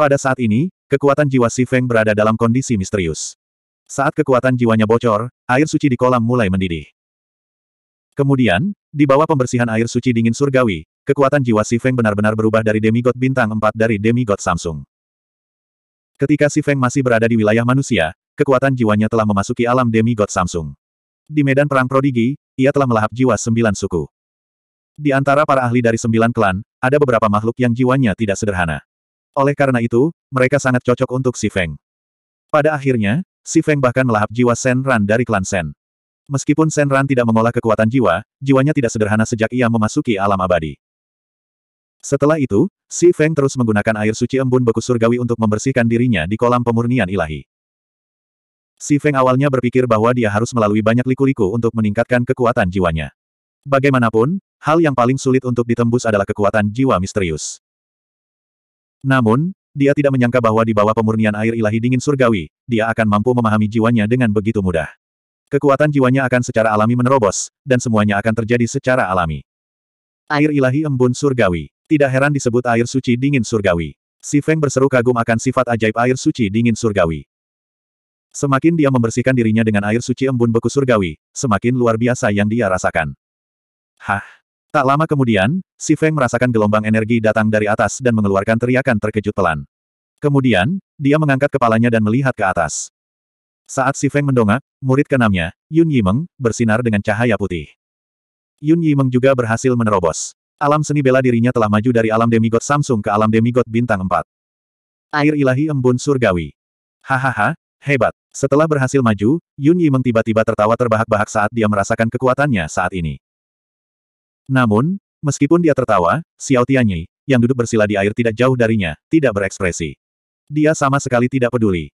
Pada saat ini, kekuatan jiwa Si Feng berada dalam kondisi misterius. Saat kekuatan jiwanya bocor, air suci di kolam mulai mendidih. Kemudian, di bawah pembersihan air suci dingin surgawi, kekuatan jiwa Si Feng benar-benar berubah dari demigod bintang 4 dari demigod Samsung. Ketika Si Feng masih berada di wilayah manusia, kekuatan jiwanya telah memasuki alam demigod Samsung. Di medan perang prodigi, ia telah melahap jiwa sembilan suku. Di antara para ahli dari sembilan klan, ada beberapa makhluk yang jiwanya tidak sederhana. Oleh karena itu, mereka sangat cocok untuk Si Feng. Pada akhirnya, Si Feng bahkan melahap jiwa Shen Ran dari klan Shen. Meskipun Shen Ran tidak mengolah kekuatan jiwa, jiwanya tidak sederhana sejak ia memasuki alam abadi. Setelah itu, Si Feng terus menggunakan air suci embun beku surgawi untuk membersihkan dirinya di kolam pemurnian ilahi. Si Feng awalnya berpikir bahwa dia harus melalui banyak liku-liku untuk meningkatkan kekuatan jiwanya. Bagaimanapun, hal yang paling sulit untuk ditembus adalah kekuatan jiwa misterius. Namun, dia tidak menyangka bahwa di bawah pemurnian air ilahi dingin surgawi, dia akan mampu memahami jiwanya dengan begitu mudah. Kekuatan jiwanya akan secara alami menerobos, dan semuanya akan terjadi secara alami. Air ilahi embun surgawi. Tidak heran disebut air suci dingin surgawi. Si Feng berseru kagum akan sifat ajaib air suci dingin surgawi. Semakin dia membersihkan dirinya dengan air suci embun beku surgawi, semakin luar biasa yang dia rasakan. Hah? Tak lama kemudian, Si Feng merasakan gelombang energi datang dari atas dan mengeluarkan teriakan terkejut pelan. Kemudian, dia mengangkat kepalanya dan melihat ke atas. Saat Si Feng mendongak, murid keenamnya, Yun Yimeng, bersinar dengan cahaya putih. Yun Yimeng juga berhasil menerobos. Alam seni bela dirinya telah maju dari alam demigod Samsung ke alam demigod bintang 4. Air ilahi embun surgawi. Hahaha, hebat. Setelah berhasil maju, Yun Yimeng tiba-tiba tertawa terbahak-bahak saat dia merasakan kekuatannya saat ini. Namun, meskipun dia tertawa, Xiao Tianyi, yang duduk bersila di air tidak jauh darinya, tidak berekspresi. Dia sama sekali tidak peduli.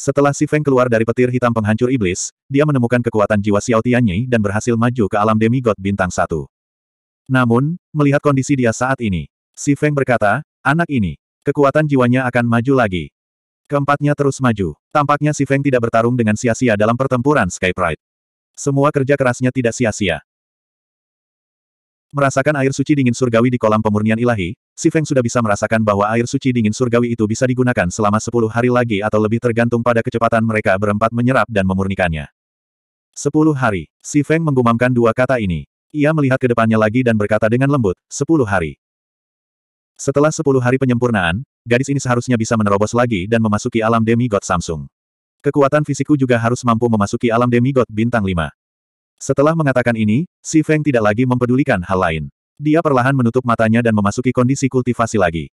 Setelah Si Feng keluar dari petir hitam penghancur iblis, dia menemukan kekuatan jiwa Xiao Tianyi dan berhasil maju ke alam demigod bintang satu. Namun, melihat kondisi dia saat ini, Si Feng berkata, anak ini, kekuatan jiwanya akan maju lagi. Keempatnya terus maju. Tampaknya Si Feng tidak bertarung dengan sia-sia dalam pertempuran Sky Pride. Semua kerja kerasnya tidak sia-sia. Merasakan air suci dingin surgawi di kolam pemurnian ilahi, Si Feng sudah bisa merasakan bahwa air suci dingin surgawi itu bisa digunakan selama 10 hari lagi atau lebih tergantung pada kecepatan mereka berempat menyerap dan memurnikannya. 10 hari, Si Feng menggumamkan dua kata ini. Ia melihat ke depannya lagi dan berkata dengan lembut, 10 hari. Setelah 10 hari penyempurnaan, gadis ini seharusnya bisa menerobos lagi dan memasuki alam demigod Samsung. Kekuatan fisikku juga harus mampu memasuki alam demigod bintang 5. Setelah mengatakan ini, Si Feng tidak lagi mempedulikan hal lain. Dia perlahan menutup matanya dan memasuki kondisi kultivasi lagi.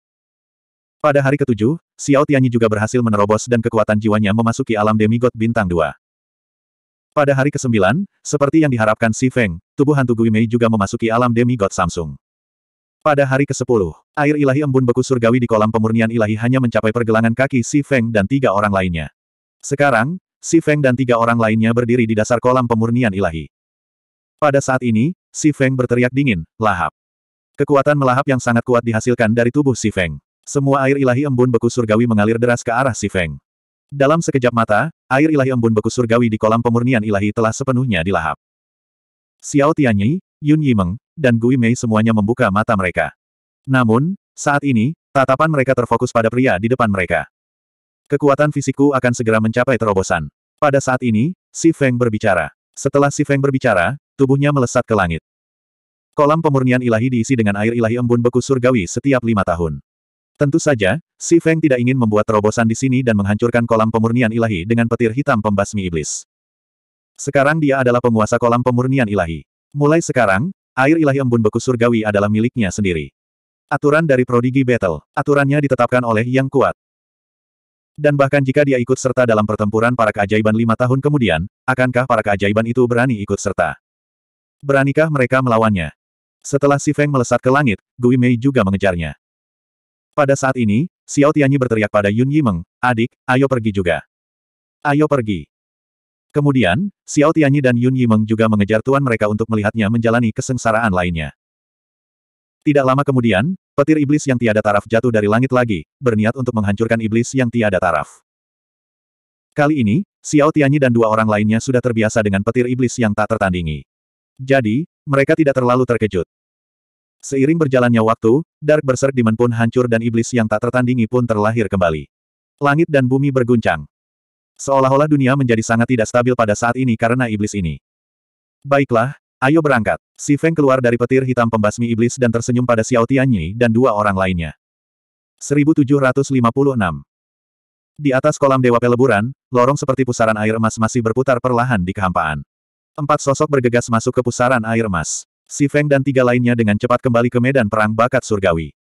Pada hari ketujuh, Xiao Tianyi juga berhasil menerobos dan kekuatan jiwanya memasuki alam demigod bintang dua. Pada hari kesembilan, seperti yang diharapkan Si Feng, tubuh hantu Gui Mei juga memasuki alam demigod Samsung. Pada hari ke-10, air ilahi embun beku surgawi di kolam pemurnian ilahi hanya mencapai pergelangan kaki Si Feng dan tiga orang lainnya. Sekarang, Si Feng dan tiga orang lainnya berdiri di dasar kolam pemurnian ilahi. Pada saat ini, Si Feng berteriak dingin, lahap. Kekuatan melahap yang sangat kuat dihasilkan dari tubuh Si Feng. Semua air ilahi embun beku surgawi mengalir deras ke arah Si Feng. Dalam sekejap mata, air ilahi embun beku surgawi di kolam pemurnian ilahi telah sepenuhnya dilahap. Xiao Tianyi, Yun Yimeng, dan Gui Mei semuanya membuka mata mereka. Namun, saat ini, tatapan mereka terfokus pada pria di depan mereka. Kekuatan fisikku akan segera mencapai terobosan. Pada saat ini, Si Feng berbicara. Setelah Si Feng berbicara, tubuhnya melesat ke langit. Kolam pemurnian ilahi diisi dengan air ilahi embun beku surgawi setiap lima tahun. Tentu saja, Si Feng tidak ingin membuat terobosan di sini dan menghancurkan kolam pemurnian ilahi dengan petir hitam pembasmi iblis. Sekarang dia adalah penguasa kolam pemurnian ilahi. Mulai sekarang, air ilahi embun beku surgawi adalah miliknya sendiri. Aturan dari Prodigy Battle. Aturannya ditetapkan oleh yang kuat. Dan bahkan jika dia ikut serta dalam pertempuran para keajaiban lima tahun kemudian, akankah para keajaiban itu berani ikut serta? Beranikah mereka melawannya? Setelah Si Feng melesat ke langit, Gui Mei juga mengejarnya. Pada saat ini, Xiao Tianyi berteriak pada Yun Yimeng, adik, ayo pergi juga. Ayo pergi. Kemudian, Xiao Tianyi dan Yun Yimeng juga mengejar tuan mereka untuk melihatnya menjalani kesengsaraan lainnya. Tidak lama kemudian, Petir iblis yang tiada taraf jatuh dari langit lagi, berniat untuk menghancurkan iblis yang tiada taraf. Kali ini, Xiao Tianyi dan dua orang lainnya sudah terbiasa dengan petir iblis yang tak tertandingi. Jadi, mereka tidak terlalu terkejut. Seiring berjalannya waktu, Dark Berserk Demon pun hancur dan iblis yang tak tertandingi pun terlahir kembali. Langit dan bumi berguncang. Seolah-olah dunia menjadi sangat tidak stabil pada saat ini karena iblis ini. Baiklah, Ayo berangkat. Si Feng keluar dari petir hitam pembasmi iblis dan tersenyum pada Xiao Tianyi dan dua orang lainnya. 1756 Di atas kolam dewa peleburan, lorong seperti pusaran air emas masih berputar perlahan di kehampaan. Empat sosok bergegas masuk ke pusaran air emas. Si Feng dan tiga lainnya dengan cepat kembali ke medan perang bakat surgawi.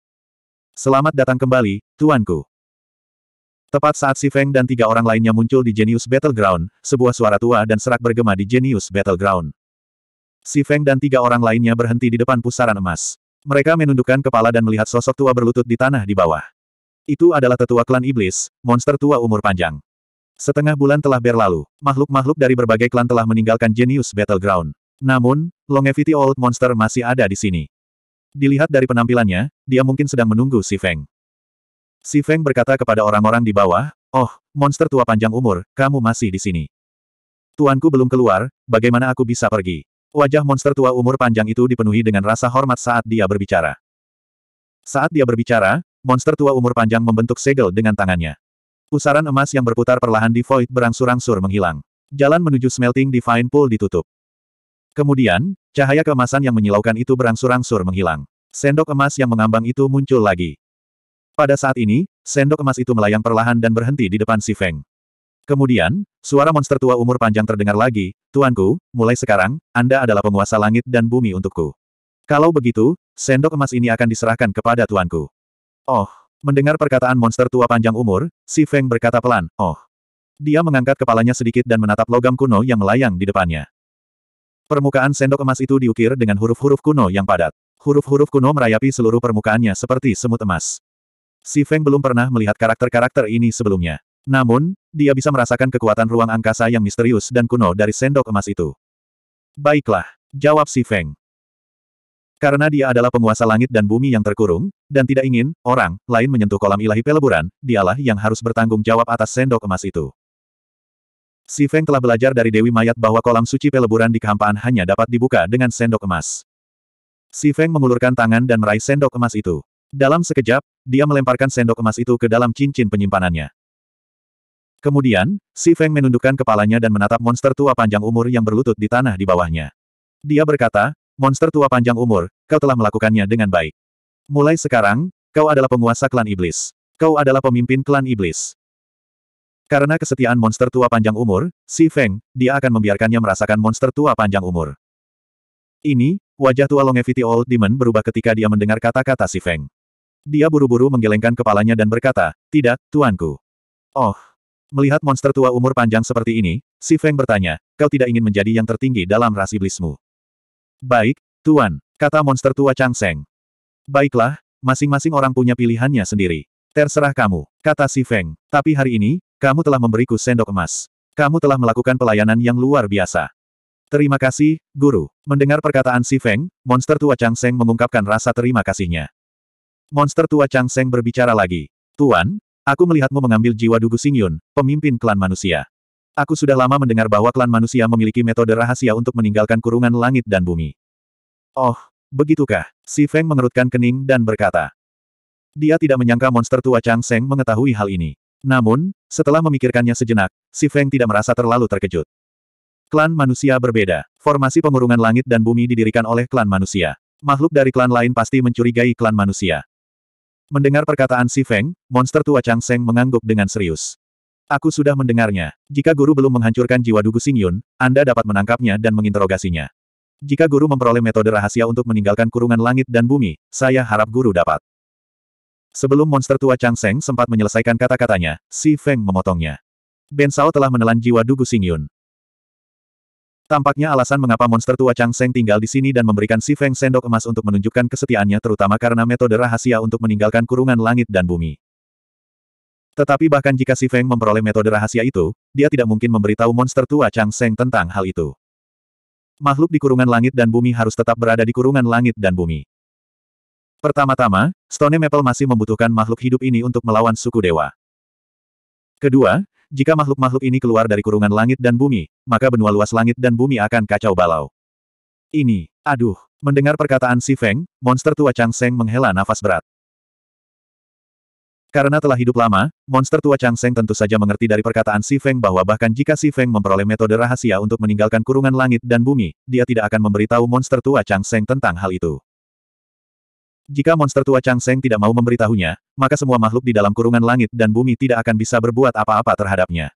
Selamat datang kembali, tuanku. Tepat saat Si Feng dan tiga orang lainnya muncul di Genius Battleground, sebuah suara tua dan serak bergema di Genius Battleground. Si Feng dan tiga orang lainnya berhenti di depan pusaran emas. Mereka menundukkan kepala dan melihat sosok tua berlutut di tanah di bawah. Itu adalah tetua klan iblis, monster tua umur panjang. Setengah bulan telah berlalu, makhluk-makhluk dari berbagai klan telah meninggalkan Genius Battleground. Namun, Longevity Old Monster masih ada di sini. Dilihat dari penampilannya, dia mungkin sedang menunggu Si Feng. Si Feng berkata kepada orang-orang di bawah, Oh, monster tua panjang umur, kamu masih di sini. Tuanku belum keluar, bagaimana aku bisa pergi? Wajah monster tua umur panjang itu dipenuhi dengan rasa hormat saat dia berbicara. Saat dia berbicara, monster tua umur panjang membentuk segel dengan tangannya. Pusaran emas yang berputar perlahan di void berangsur-angsur menghilang. Jalan menuju smelting divine pool ditutup. Kemudian, cahaya keemasan yang menyilaukan itu berangsur-angsur menghilang. Sendok emas yang mengambang itu muncul lagi. Pada saat ini, sendok emas itu melayang perlahan dan berhenti di depan si Feng. Kemudian, suara monster tua umur panjang terdengar lagi, Tuanku, mulai sekarang, Anda adalah penguasa langit dan bumi untukku. Kalau begitu, sendok emas ini akan diserahkan kepada Tuanku. Oh, mendengar perkataan monster tua panjang umur, si Feng berkata pelan, oh. Dia mengangkat kepalanya sedikit dan menatap logam kuno yang melayang di depannya. Permukaan sendok emas itu diukir dengan huruf-huruf kuno yang padat. Huruf-huruf kuno merayapi seluruh permukaannya seperti semut emas. Si Feng belum pernah melihat karakter-karakter ini sebelumnya. Namun, dia bisa merasakan kekuatan ruang angkasa yang misterius dan kuno dari sendok emas itu. Baiklah, jawab si Feng. Karena dia adalah penguasa langit dan bumi yang terkurung, dan tidak ingin, orang, lain menyentuh kolam ilahi peleburan, dialah yang harus bertanggung jawab atas sendok emas itu. Si Feng telah belajar dari Dewi Mayat bahwa kolam suci peleburan di kehampaan hanya dapat dibuka dengan sendok emas. Si Feng mengulurkan tangan dan meraih sendok emas itu. Dalam sekejap, dia melemparkan sendok emas itu ke dalam cincin penyimpanannya. Kemudian, Si Feng menundukkan kepalanya dan menatap monster tua panjang umur yang berlutut di tanah di bawahnya. Dia berkata, monster tua panjang umur, kau telah melakukannya dengan baik. Mulai sekarang, kau adalah penguasa klan iblis. Kau adalah pemimpin klan iblis. Karena kesetiaan monster tua panjang umur, Si Feng, dia akan membiarkannya merasakan monster tua panjang umur. Ini, wajah tua Longevity Old Demon berubah ketika dia mendengar kata-kata Si Feng. Dia buru-buru menggelengkan kepalanya dan berkata, tidak, tuanku. Oh, Melihat monster tua umur panjang seperti ini, si Feng bertanya, kau tidak ingin menjadi yang tertinggi dalam ras iblismu. Baik, Tuan, kata monster tua Chang Seng. Baiklah, masing-masing orang punya pilihannya sendiri. Terserah kamu, kata si Feng. Tapi hari ini, kamu telah memberiku sendok emas. Kamu telah melakukan pelayanan yang luar biasa. Terima kasih, Guru. Mendengar perkataan si Feng, monster tua Chang Seng mengungkapkan rasa terima kasihnya. Monster tua Chang Seng berbicara lagi. Tuan, Aku melihatmu mengambil jiwa Dugu Singyun, pemimpin klan manusia. Aku sudah lama mendengar bahwa klan manusia memiliki metode rahasia untuk meninggalkan kurungan langit dan bumi. Oh, begitukah? Si Feng mengerutkan kening dan berkata. Dia tidak menyangka monster tua Chang Seng mengetahui hal ini. Namun, setelah memikirkannya sejenak, si Feng tidak merasa terlalu terkejut. Klan manusia berbeda. Formasi pengurungan langit dan bumi didirikan oleh klan manusia. Makhluk dari klan lain pasti mencurigai klan manusia. Mendengar perkataan Si Feng, monster tua Chang Seng mengangguk dengan serius. Aku sudah mendengarnya. Jika guru belum menghancurkan jiwa Dugu Xingyun, Anda dapat menangkapnya dan menginterogasinya. Jika guru memperoleh metode rahasia untuk meninggalkan kurungan langit dan bumi, saya harap guru dapat. Sebelum monster tua Chang Seng sempat menyelesaikan kata-katanya, Si Feng memotongnya. Ben Sao telah menelan jiwa Dugu Xingyun. Tampaknya alasan mengapa monster tua Chang Seng tinggal di sini dan memberikan si Feng sendok emas untuk menunjukkan kesetiaannya terutama karena metode rahasia untuk meninggalkan kurungan langit dan bumi. Tetapi bahkan jika si Feng memperoleh metode rahasia itu, dia tidak mungkin memberitahu monster tua Chang Seng tentang hal itu. Makhluk di kurungan langit dan bumi harus tetap berada di kurungan langit dan bumi. Pertama-tama, Stone Maple masih membutuhkan makhluk hidup ini untuk melawan suku dewa. Kedua, jika makhluk-makhluk ini keluar dari kurungan langit dan bumi, maka benua luas langit dan bumi akan kacau balau. Ini, aduh, mendengar perkataan si Feng, monster tua Chang Seng menghela nafas berat. Karena telah hidup lama, monster tua Chang Seng tentu saja mengerti dari perkataan Si Feng bahwa bahkan jika Si Feng memperoleh metode rahasia untuk meninggalkan kurungan langit dan bumi, dia tidak akan memberitahu monster tua Chang Seng tentang hal itu. Jika monster tua Chang Seng tidak mau memberitahunya, maka semua makhluk di dalam kurungan langit dan bumi tidak akan bisa berbuat apa-apa terhadapnya.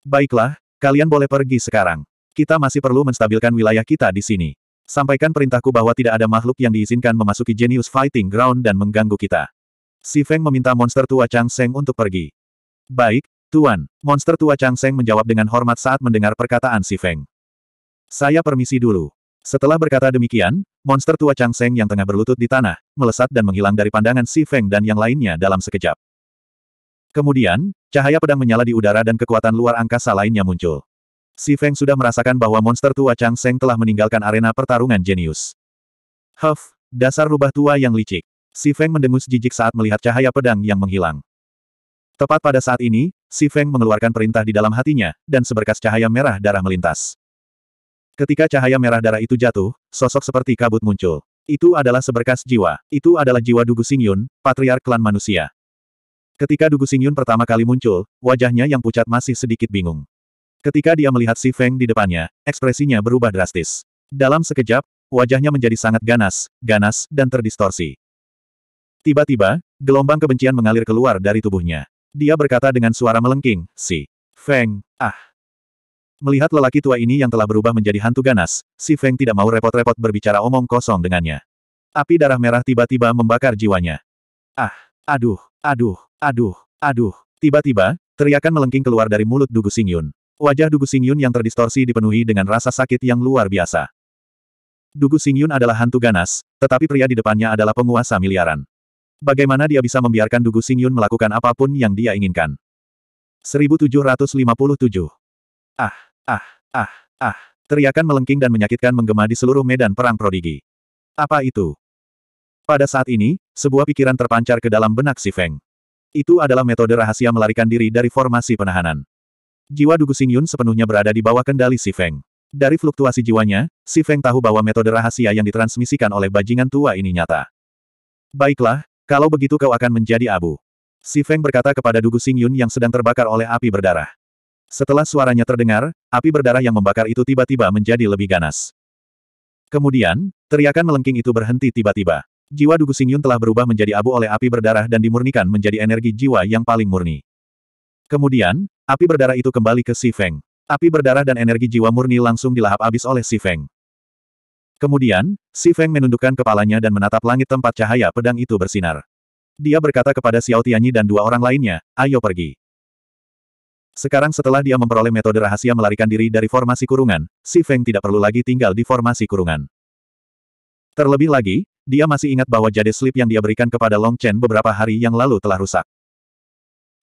Baiklah, kalian boleh pergi sekarang. Kita masih perlu menstabilkan wilayah kita di sini. Sampaikan perintahku bahwa tidak ada makhluk yang diizinkan memasuki Genius Fighting Ground dan mengganggu kita. Si Feng meminta monster tua Chang Seng untuk pergi. Baik, Tuan. Monster tua Chang Seng menjawab dengan hormat saat mendengar perkataan Si Feng. Saya permisi dulu. Setelah berkata demikian, Monster tua Chang Seng yang tengah berlutut di tanah, melesat dan menghilang dari pandangan Si Feng dan yang lainnya dalam sekejap. Kemudian, cahaya pedang menyala di udara dan kekuatan luar angkasa lainnya muncul. Si Feng sudah merasakan bahwa monster tua Chang Seng telah meninggalkan arena pertarungan jenius. Huff, dasar rubah tua yang licik. Si Feng mendengus jijik saat melihat cahaya pedang yang menghilang. Tepat pada saat ini, Si Feng mengeluarkan perintah di dalam hatinya, dan seberkas cahaya merah darah melintas. Ketika cahaya merah darah itu jatuh, sosok seperti kabut muncul. Itu adalah seberkas jiwa. Itu adalah jiwa Dugu Xingyun, patriark klan manusia. Ketika Dugu Xingyun pertama kali muncul, wajahnya yang pucat masih sedikit bingung. Ketika dia melihat Si Feng di depannya, ekspresinya berubah drastis. Dalam sekejap, wajahnya menjadi sangat ganas, ganas, dan terdistorsi. Tiba-tiba, gelombang kebencian mengalir keluar dari tubuhnya. Dia berkata dengan suara melengking, Si Feng, ah, Melihat lelaki tua ini yang telah berubah menjadi hantu ganas, si Feng tidak mau repot-repot berbicara omong kosong dengannya. Api darah merah tiba-tiba membakar jiwanya. Ah, aduh, aduh, aduh, aduh. Tiba-tiba, teriakan melengking keluar dari mulut Dugu Singyun. Wajah Dugu Singyun yang terdistorsi dipenuhi dengan rasa sakit yang luar biasa. Dugu Singyun adalah hantu ganas, tetapi pria di depannya adalah penguasa miliaran. Bagaimana dia bisa membiarkan Dugu Singyun melakukan apapun yang dia inginkan? 1757 Ah! Ah, ah, ah. Teriakan melengking dan menyakitkan menggema di seluruh medan perang prodigi. Apa itu? Pada saat ini, sebuah pikiran terpancar ke dalam benak si Feng. Itu adalah metode rahasia melarikan diri dari formasi penahanan. Jiwa Dugu Xing Yun sepenuhnya berada di bawah kendali si Feng. Dari fluktuasi jiwanya, si Feng tahu bahwa metode rahasia yang ditransmisikan oleh bajingan tua ini nyata. Baiklah, kalau begitu kau akan menjadi abu. Si Feng berkata kepada Dugu Xing Yun yang sedang terbakar oleh api berdarah. Setelah suaranya terdengar, api berdarah yang membakar itu tiba-tiba menjadi lebih ganas. Kemudian, teriakan melengking itu berhenti tiba-tiba. Jiwa Dugu Singyun telah berubah menjadi abu oleh api berdarah dan dimurnikan menjadi energi jiwa yang paling murni. Kemudian, api berdarah itu kembali ke Si Feng. Api berdarah dan energi jiwa murni langsung dilahap habis oleh Si Feng. Kemudian, Si Feng menundukkan kepalanya dan menatap langit tempat cahaya pedang itu bersinar. Dia berkata kepada Xiao Tianyi dan dua orang lainnya, ayo pergi. Sekarang setelah dia memperoleh metode rahasia melarikan diri dari formasi kurungan, Si Feng tidak perlu lagi tinggal di formasi kurungan. Terlebih lagi, dia masih ingat bahwa jade slip yang dia berikan kepada Long Chen beberapa hari yang lalu telah rusak.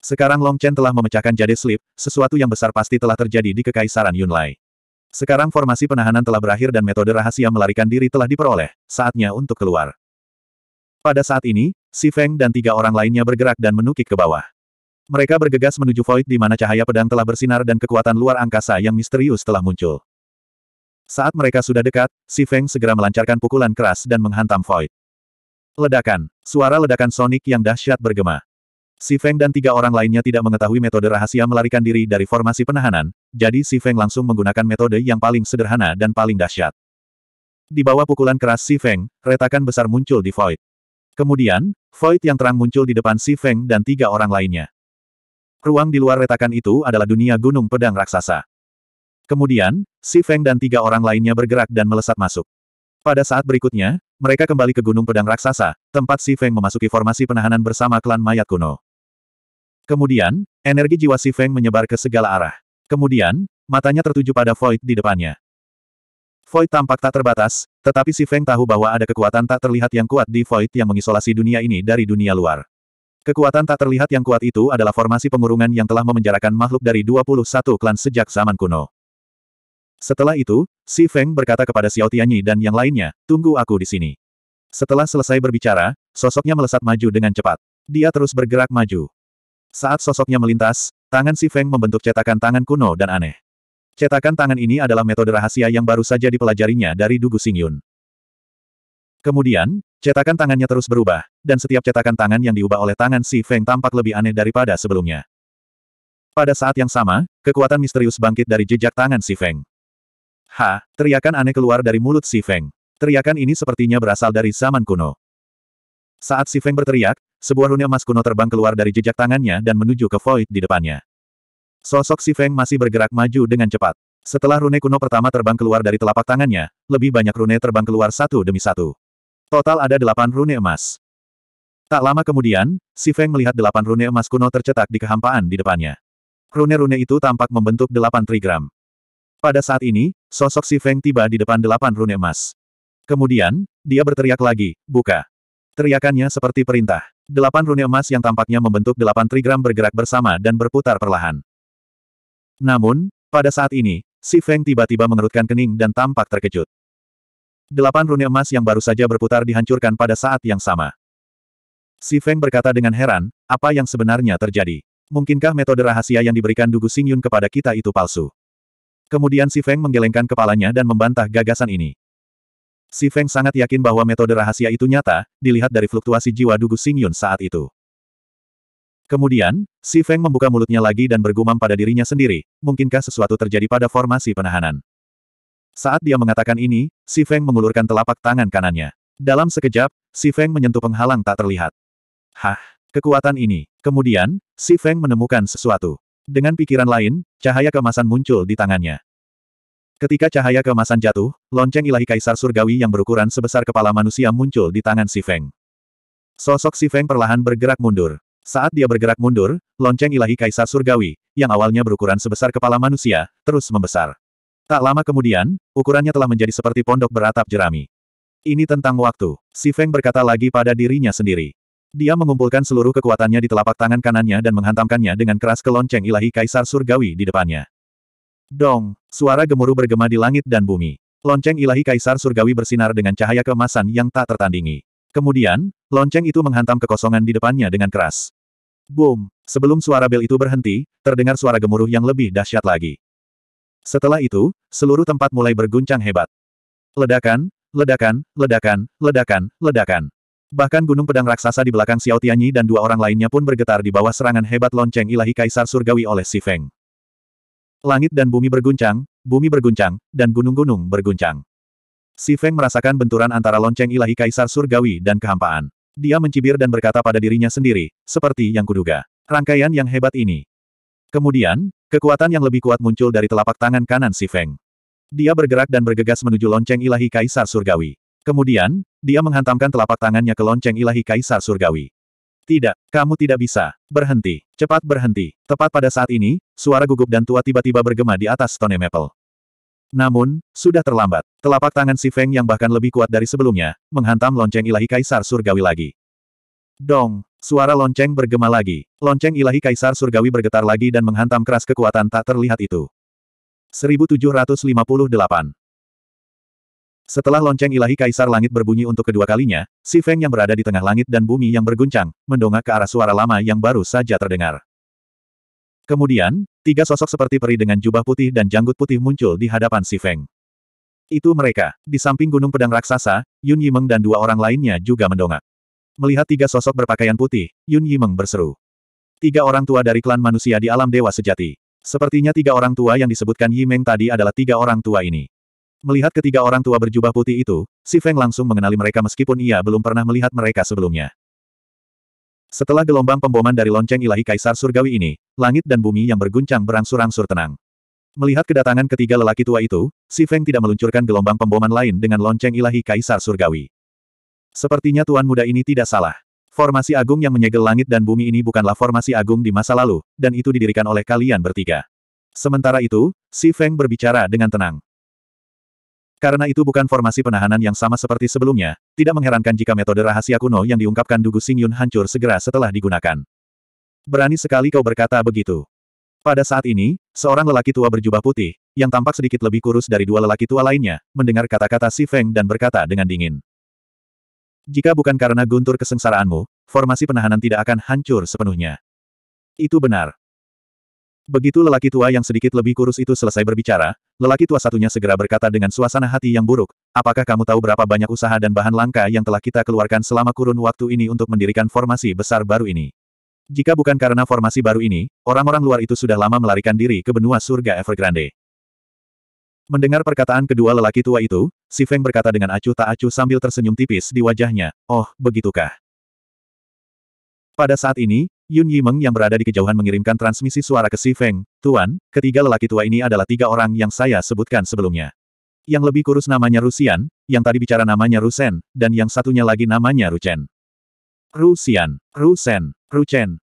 Sekarang Long Chen telah memecahkan jade slip, sesuatu yang besar pasti telah terjadi di Kekaisaran Yunlai. Sekarang formasi penahanan telah berakhir dan metode rahasia melarikan diri telah diperoleh, saatnya untuk keluar. Pada saat ini, Si Feng dan tiga orang lainnya bergerak dan menukik ke bawah. Mereka bergegas menuju void di mana cahaya pedang telah bersinar dan kekuatan luar angkasa yang misterius telah muncul. Saat mereka sudah dekat, Si Feng segera melancarkan pukulan keras dan menghantam void. Ledakan. Suara ledakan sonik yang dahsyat bergema. Si Feng dan tiga orang lainnya tidak mengetahui metode rahasia melarikan diri dari formasi penahanan, jadi Si Feng langsung menggunakan metode yang paling sederhana dan paling dahsyat. Di bawah pukulan keras Si Feng, retakan besar muncul di void. Kemudian, void yang terang muncul di depan Si Feng dan tiga orang lainnya. Ruang di luar retakan itu adalah dunia gunung pedang raksasa. Kemudian, Si Feng dan tiga orang lainnya bergerak dan melesat masuk. Pada saat berikutnya, mereka kembali ke Gunung Pedang Raksasa, tempat Si Feng memasuki formasi penahanan bersama klan mayat kuno. Kemudian, energi jiwa Si Feng menyebar ke segala arah. Kemudian, matanya tertuju pada Void di depannya. Void tampak tak terbatas, tetapi Si Feng tahu bahwa ada kekuatan tak terlihat yang kuat di Void yang mengisolasi dunia ini dari dunia luar. Kekuatan tak terlihat yang kuat itu adalah formasi pengurungan yang telah memenjarakan makhluk dari 21 klan sejak zaman kuno. Setelah itu, Si Feng berkata kepada Xiao Tianyi dan yang lainnya, tunggu aku di sini. Setelah selesai berbicara, sosoknya melesat maju dengan cepat. Dia terus bergerak maju. Saat sosoknya melintas, tangan Si Feng membentuk cetakan tangan kuno dan aneh. Cetakan tangan ini adalah metode rahasia yang baru saja dipelajarinya dari Dugu Xingyun. Kemudian, cetakan tangannya terus berubah, dan setiap cetakan tangan yang diubah oleh tangan Si Feng tampak lebih aneh daripada sebelumnya. Pada saat yang sama, kekuatan misterius bangkit dari jejak tangan Si Feng. Ha, teriakan aneh keluar dari mulut Si Feng. Teriakan ini sepertinya berasal dari zaman kuno. Saat Si Feng berteriak, sebuah rune emas kuno terbang keluar dari jejak tangannya dan menuju ke void di depannya. Sosok Si Feng masih bergerak maju dengan cepat. Setelah rune kuno pertama terbang keluar dari telapak tangannya, lebih banyak rune terbang keluar satu demi satu. Total ada delapan rune emas. Tak lama kemudian, Si Feng melihat delapan rune emas kuno tercetak di kehampaan di depannya. Rune-rune itu tampak membentuk delapan trigram. Pada saat ini, sosok Si Feng tiba di depan delapan rune emas. Kemudian, dia berteriak lagi, buka. Teriakannya seperti perintah. Delapan rune emas yang tampaknya membentuk delapan trigram bergerak bersama dan berputar perlahan. Namun, pada saat ini, Si Feng tiba-tiba mengerutkan kening dan tampak terkejut. Delapan rune emas yang baru saja berputar dihancurkan pada saat yang sama. Si Feng berkata dengan heran, apa yang sebenarnya terjadi? Mungkinkah metode rahasia yang diberikan Dugu Xingyun kepada kita itu palsu? Kemudian Si Feng menggelengkan kepalanya dan membantah gagasan ini. Si Feng sangat yakin bahwa metode rahasia itu nyata, dilihat dari fluktuasi jiwa Dugu Xingyun saat itu. Kemudian, Si Feng membuka mulutnya lagi dan bergumam pada dirinya sendiri, mungkinkah sesuatu terjadi pada formasi penahanan? Saat dia mengatakan ini, Si Feng mengulurkan telapak tangan kanannya. Dalam sekejap, Si Feng menyentuh penghalang tak terlihat. Hah, kekuatan ini. Kemudian, Si Feng menemukan sesuatu. Dengan pikiran lain, cahaya kemasan muncul di tangannya. Ketika cahaya kemasan jatuh, lonceng ilahi kaisar surgawi yang berukuran sebesar kepala manusia muncul di tangan Si Feng. Sosok Si Feng perlahan bergerak mundur. Saat dia bergerak mundur, lonceng ilahi kaisar surgawi, yang awalnya berukuran sebesar kepala manusia, terus membesar. Tak lama kemudian, ukurannya telah menjadi seperti pondok beratap jerami. Ini tentang waktu, Si Feng berkata lagi pada dirinya sendiri. Dia mengumpulkan seluruh kekuatannya di telapak tangan kanannya dan menghantamkannya dengan keras ke lonceng ilahi Kaisar Surgawi di depannya. Dong, suara gemuruh bergema di langit dan bumi. Lonceng ilahi Kaisar Surgawi bersinar dengan cahaya kemasan yang tak tertandingi. Kemudian, lonceng itu menghantam kekosongan di depannya dengan keras. Boom! Sebelum suara bel itu berhenti, terdengar suara gemuruh yang lebih dahsyat lagi. Setelah itu, seluruh tempat mulai berguncang hebat. Ledakan, ledakan, ledakan, ledakan, ledakan. Bahkan gunung pedang raksasa di belakang Xiao Tianyi dan dua orang lainnya pun bergetar di bawah serangan hebat lonceng ilahi Kaisar Surgawi oleh Si Feng. Langit dan bumi berguncang, bumi berguncang, dan gunung-gunung berguncang. Si Feng merasakan benturan antara lonceng ilahi Kaisar Surgawi dan kehampaan. Dia mencibir dan berkata pada dirinya sendiri, seperti yang kuduga. Rangkaian yang hebat ini. Kemudian, Kekuatan yang lebih kuat muncul dari telapak tangan kanan si Feng. Dia bergerak dan bergegas menuju lonceng ilahi Kaisar Surgawi. Kemudian, dia menghantamkan telapak tangannya ke lonceng ilahi Kaisar Surgawi. Tidak, kamu tidak bisa. Berhenti, cepat berhenti. Tepat pada saat ini, suara gugup dan tua tiba-tiba bergema di atas Stone Maple. Namun, sudah terlambat. Telapak tangan si Feng yang bahkan lebih kuat dari sebelumnya, menghantam lonceng ilahi Kaisar Surgawi lagi. Dong! Suara lonceng bergema lagi. Lonceng ilahi kaisar surgawi bergetar lagi dan menghantam keras kekuatan tak terlihat itu. 1758 Setelah lonceng ilahi kaisar langit berbunyi untuk kedua kalinya, si Feng yang berada di tengah langit dan bumi yang berguncang, mendongak ke arah suara lama yang baru saja terdengar. Kemudian, tiga sosok seperti peri dengan jubah putih dan janggut putih muncul di hadapan si Feng. Itu mereka. Di samping gunung pedang raksasa, Yun Yimeng dan dua orang lainnya juga mendongak. Melihat tiga sosok berpakaian putih, Yun Yimeng berseru. Tiga orang tua dari klan manusia di alam dewa sejati. Sepertinya tiga orang tua yang disebutkan Yimeng tadi adalah tiga orang tua ini. Melihat ketiga orang tua berjubah putih itu, Si Feng langsung mengenali mereka meskipun ia belum pernah melihat mereka sebelumnya. Setelah gelombang pemboman dari lonceng ilahi Kaisar Surgawi ini, langit dan bumi yang berguncang berangsur-angsur tenang. Melihat kedatangan ketiga lelaki tua itu, Si Feng tidak meluncurkan gelombang pemboman lain dengan lonceng ilahi Kaisar Surgawi. Sepertinya tuan muda ini tidak salah. Formasi agung yang menyegel langit dan bumi ini bukanlah formasi agung di masa lalu, dan itu didirikan oleh kalian bertiga. Sementara itu, Si Feng berbicara dengan tenang. Karena itu bukan formasi penahanan yang sama seperti sebelumnya, tidak mengherankan jika metode rahasia kuno yang diungkapkan Dugu Xingyun hancur segera setelah digunakan. Berani sekali kau berkata begitu. Pada saat ini, seorang lelaki tua berjubah putih, yang tampak sedikit lebih kurus dari dua lelaki tua lainnya, mendengar kata-kata Si Feng dan berkata dengan dingin. Jika bukan karena guntur kesengsaraanmu, formasi penahanan tidak akan hancur sepenuhnya. Itu benar. Begitu lelaki tua yang sedikit lebih kurus itu selesai berbicara, lelaki tua satunya segera berkata dengan suasana hati yang buruk, apakah kamu tahu berapa banyak usaha dan bahan langka yang telah kita keluarkan selama kurun waktu ini untuk mendirikan formasi besar baru ini? Jika bukan karena formasi baru ini, orang-orang luar itu sudah lama melarikan diri ke benua surga Evergrande. Mendengar perkataan kedua lelaki tua itu, si Feng berkata dengan acuh tak acuh sambil tersenyum tipis di wajahnya, oh, begitukah? Pada saat ini, Yun Yimeng yang berada di kejauhan mengirimkan transmisi suara ke si Feng, Tuan, ketiga lelaki tua ini adalah tiga orang yang saya sebutkan sebelumnya. Yang lebih kurus namanya Rusian, yang tadi bicara namanya Rusen, dan yang satunya lagi namanya Ruchen. Rusian, Rusen, Ruchen.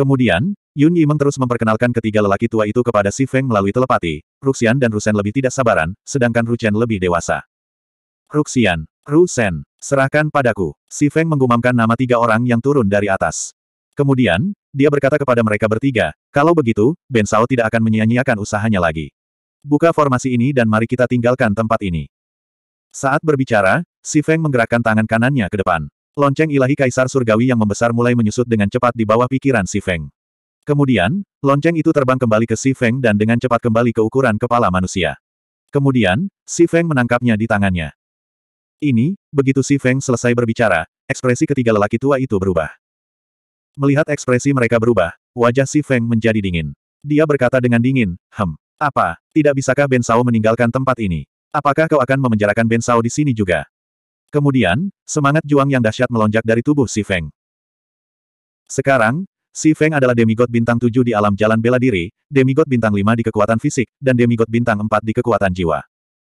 Kemudian, Yun Yimeng terus memperkenalkan ketiga lelaki tua itu kepada si Feng melalui telepati, Ruxian dan Rusen lebih tidak sabaran, sedangkan Ruchen lebih dewasa. Ruxian, Rusen, serahkan padaku. Si Feng menggumamkan nama tiga orang yang turun dari atas. Kemudian, dia berkata kepada mereka bertiga, kalau begitu, Ben Sao tidak akan menyia-nyiakan usahanya lagi. Buka formasi ini dan mari kita tinggalkan tempat ini. Saat berbicara, Si Feng menggerakkan tangan kanannya ke depan. Lonceng ilahi kaisar surgawi yang membesar mulai menyusut dengan cepat di bawah pikiran Si Feng. Kemudian, lonceng itu terbang kembali ke Si Feng dan dengan cepat kembali ke ukuran kepala manusia. Kemudian, Si Feng menangkapnya di tangannya. Ini, begitu Si Feng selesai berbicara, ekspresi ketiga lelaki tua itu berubah. Melihat ekspresi mereka berubah, wajah Si Feng menjadi dingin. Dia berkata dengan dingin, Hem, apa, tidak bisakah Ben Sao meninggalkan tempat ini? Apakah kau akan memenjarakan Ben Sao di sini juga? Kemudian, semangat juang yang dahsyat melonjak dari tubuh Si Feng. Sekarang, Si Feng adalah demigod bintang 7 di alam jalan bela diri, demigod bintang 5 di kekuatan fisik, dan demigod bintang 4 di kekuatan jiwa.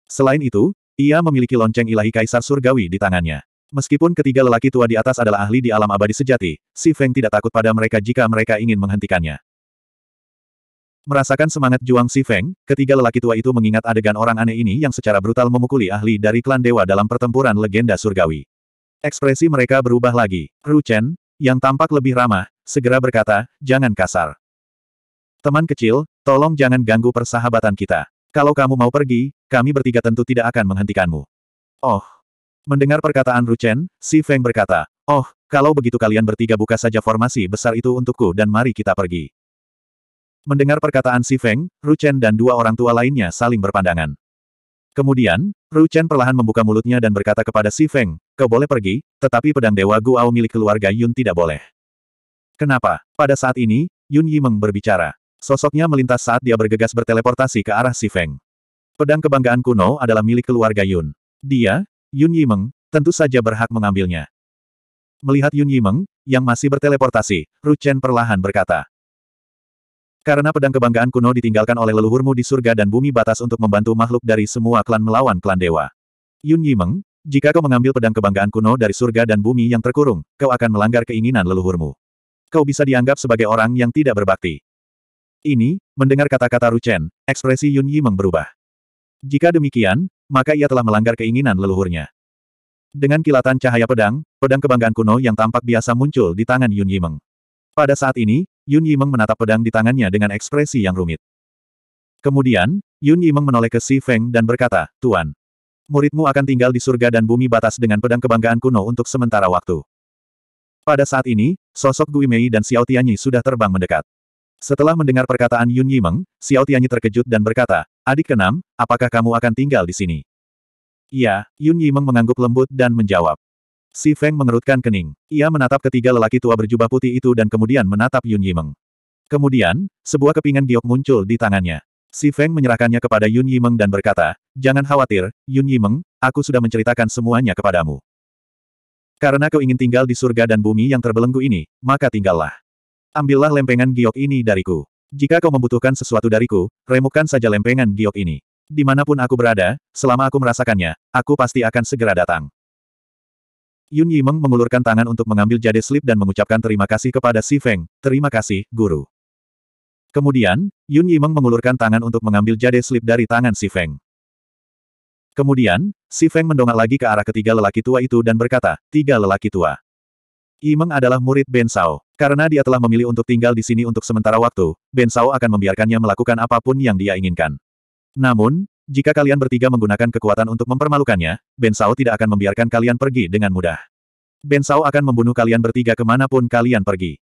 Selain itu, ia memiliki lonceng ilahi kaisar surgawi di tangannya. Meskipun ketiga lelaki tua di atas adalah ahli di alam abadi sejati, Si Feng tidak takut pada mereka jika mereka ingin menghentikannya. Merasakan semangat juang Si Feng, ketiga lelaki tua itu mengingat adegan orang aneh ini yang secara brutal memukuli ahli dari klan dewa dalam pertempuran legenda surgawi. Ekspresi mereka berubah lagi. Ru Chen, yang tampak lebih ramah, segera berkata, jangan kasar. Teman kecil, tolong jangan ganggu persahabatan kita. Kalau kamu mau pergi, kami bertiga tentu tidak akan menghentikanmu. Oh. Mendengar perkataan Ruchen, Si Feng berkata, Oh, kalau begitu kalian bertiga buka saja formasi besar itu untukku dan mari kita pergi. Mendengar perkataan Si Feng, Ruchen dan dua orang tua lainnya saling berpandangan. Kemudian, Ru Chen perlahan membuka mulutnya dan berkata kepada Si Feng, kau boleh pergi, tetapi pedang Dewa Guao milik keluarga Yun tidak boleh. Kenapa? Pada saat ini, Yun Yimeng berbicara. Sosoknya melintas saat dia bergegas berteleportasi ke arah Si Feng. Pedang kebanggaan kuno adalah milik keluarga Yun. Dia, Yun Yimeng, tentu saja berhak mengambilnya. Melihat Yun Yimeng, yang masih berteleportasi, Ru Chen perlahan berkata. Karena pedang kebanggaan kuno ditinggalkan oleh leluhurmu di surga dan bumi batas untuk membantu makhluk dari semua klan melawan klan dewa. Yun Yimeng, jika kau mengambil pedang kebanggaan kuno dari surga dan bumi yang terkurung, kau akan melanggar keinginan leluhurmu. Kau bisa dianggap sebagai orang yang tidak berbakti. Ini, mendengar kata-kata Ruchen, ekspresi Yun Yimeng berubah. Jika demikian, maka ia telah melanggar keinginan leluhurnya. Dengan kilatan cahaya pedang, pedang kebanggaan kuno yang tampak biasa muncul di tangan Yun Yimeng. Pada saat ini, Yun Yimeng menatap pedang di tangannya dengan ekspresi yang rumit. Kemudian, Yun Yimeng menoleh ke Si Feng dan berkata, Tuan, muridmu akan tinggal di surga dan bumi batas dengan pedang kebanggaan kuno untuk sementara waktu. Pada saat ini, sosok Gui Mei dan Xiao Tianyi sudah terbang mendekat. Setelah mendengar perkataan Yun Yimeng, Xiao Tianyi terkejut dan berkata, Adik keenam, apakah kamu akan tinggal di sini? Iya, Yun Yimeng mengangguk lembut dan menjawab. Si Feng mengerutkan kening. Ia menatap ketiga lelaki tua berjubah putih itu dan kemudian menatap Yun Yimeng. Kemudian, sebuah kepingan giok muncul di tangannya. Si Feng menyerahkannya kepada Yun Yimeng dan berkata, Jangan khawatir, Yun Yimeng, aku sudah menceritakan semuanya kepadamu. Karena kau ingin tinggal di surga dan bumi yang terbelenggu ini, maka tinggallah. Ambillah lempengan giok ini dariku. Jika kau membutuhkan sesuatu dariku, remukkan saja lempengan giok ini. Dimanapun aku berada, selama aku merasakannya, aku pasti akan segera datang. Yun Yimeng mengulurkan tangan untuk mengambil jade slip dan mengucapkan terima kasih kepada Si Feng, terima kasih, guru. Kemudian, Yun Yimeng mengulurkan tangan untuk mengambil jade slip dari tangan Si Feng. Kemudian, Si Feng mendongak lagi ke arah ketiga lelaki tua itu dan berkata, tiga lelaki tua. Yimeng adalah murid Ben Sao. Karena dia telah memilih untuk tinggal di sini untuk sementara waktu, Ben Sao akan membiarkannya melakukan apapun yang dia inginkan. Namun, jika kalian bertiga menggunakan kekuatan untuk mempermalukannya, Ben Sao tidak akan membiarkan kalian pergi dengan mudah. Ben Sao akan membunuh kalian bertiga kemanapun kalian pergi.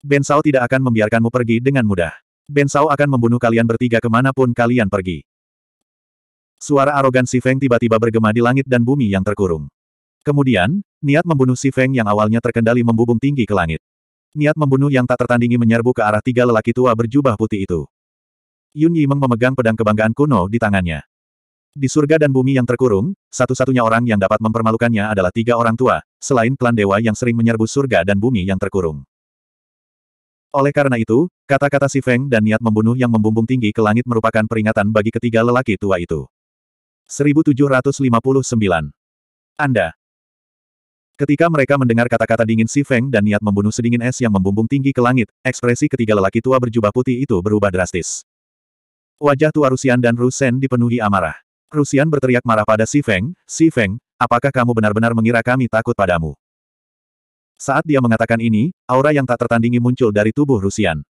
Ben Sao tidak akan membiarkanmu pergi dengan mudah. Ben Sao akan membunuh kalian bertiga kemanapun kalian pergi. Suara arogan Si Feng tiba-tiba bergema di langit dan bumi yang terkurung. Kemudian, niat membunuh Si Feng yang awalnya terkendali membubung tinggi ke langit. Niat membunuh yang tak tertandingi menyerbu ke arah tiga lelaki tua berjubah putih itu. Yun Yimeng memegang pedang kebanggaan kuno di tangannya. Di surga dan bumi yang terkurung, satu-satunya orang yang dapat mempermalukannya adalah tiga orang tua, selain klan dewa yang sering menyerbu surga dan bumi yang terkurung. Oleh karena itu, kata-kata si Feng dan niat membunuh yang membumbung tinggi ke langit merupakan peringatan bagi ketiga lelaki tua itu. 1759 Anda Ketika mereka mendengar kata-kata dingin si Feng dan niat membunuh sedingin es yang membumbung tinggi ke langit, ekspresi ketiga lelaki tua berjubah putih itu berubah drastis. Wajah tua Rusian dan Rusen dipenuhi amarah. Rusian berteriak marah pada Si Feng, Si Feng, apakah kamu benar-benar mengira kami takut padamu? Saat dia mengatakan ini, aura yang tak tertandingi muncul dari tubuh Rusian.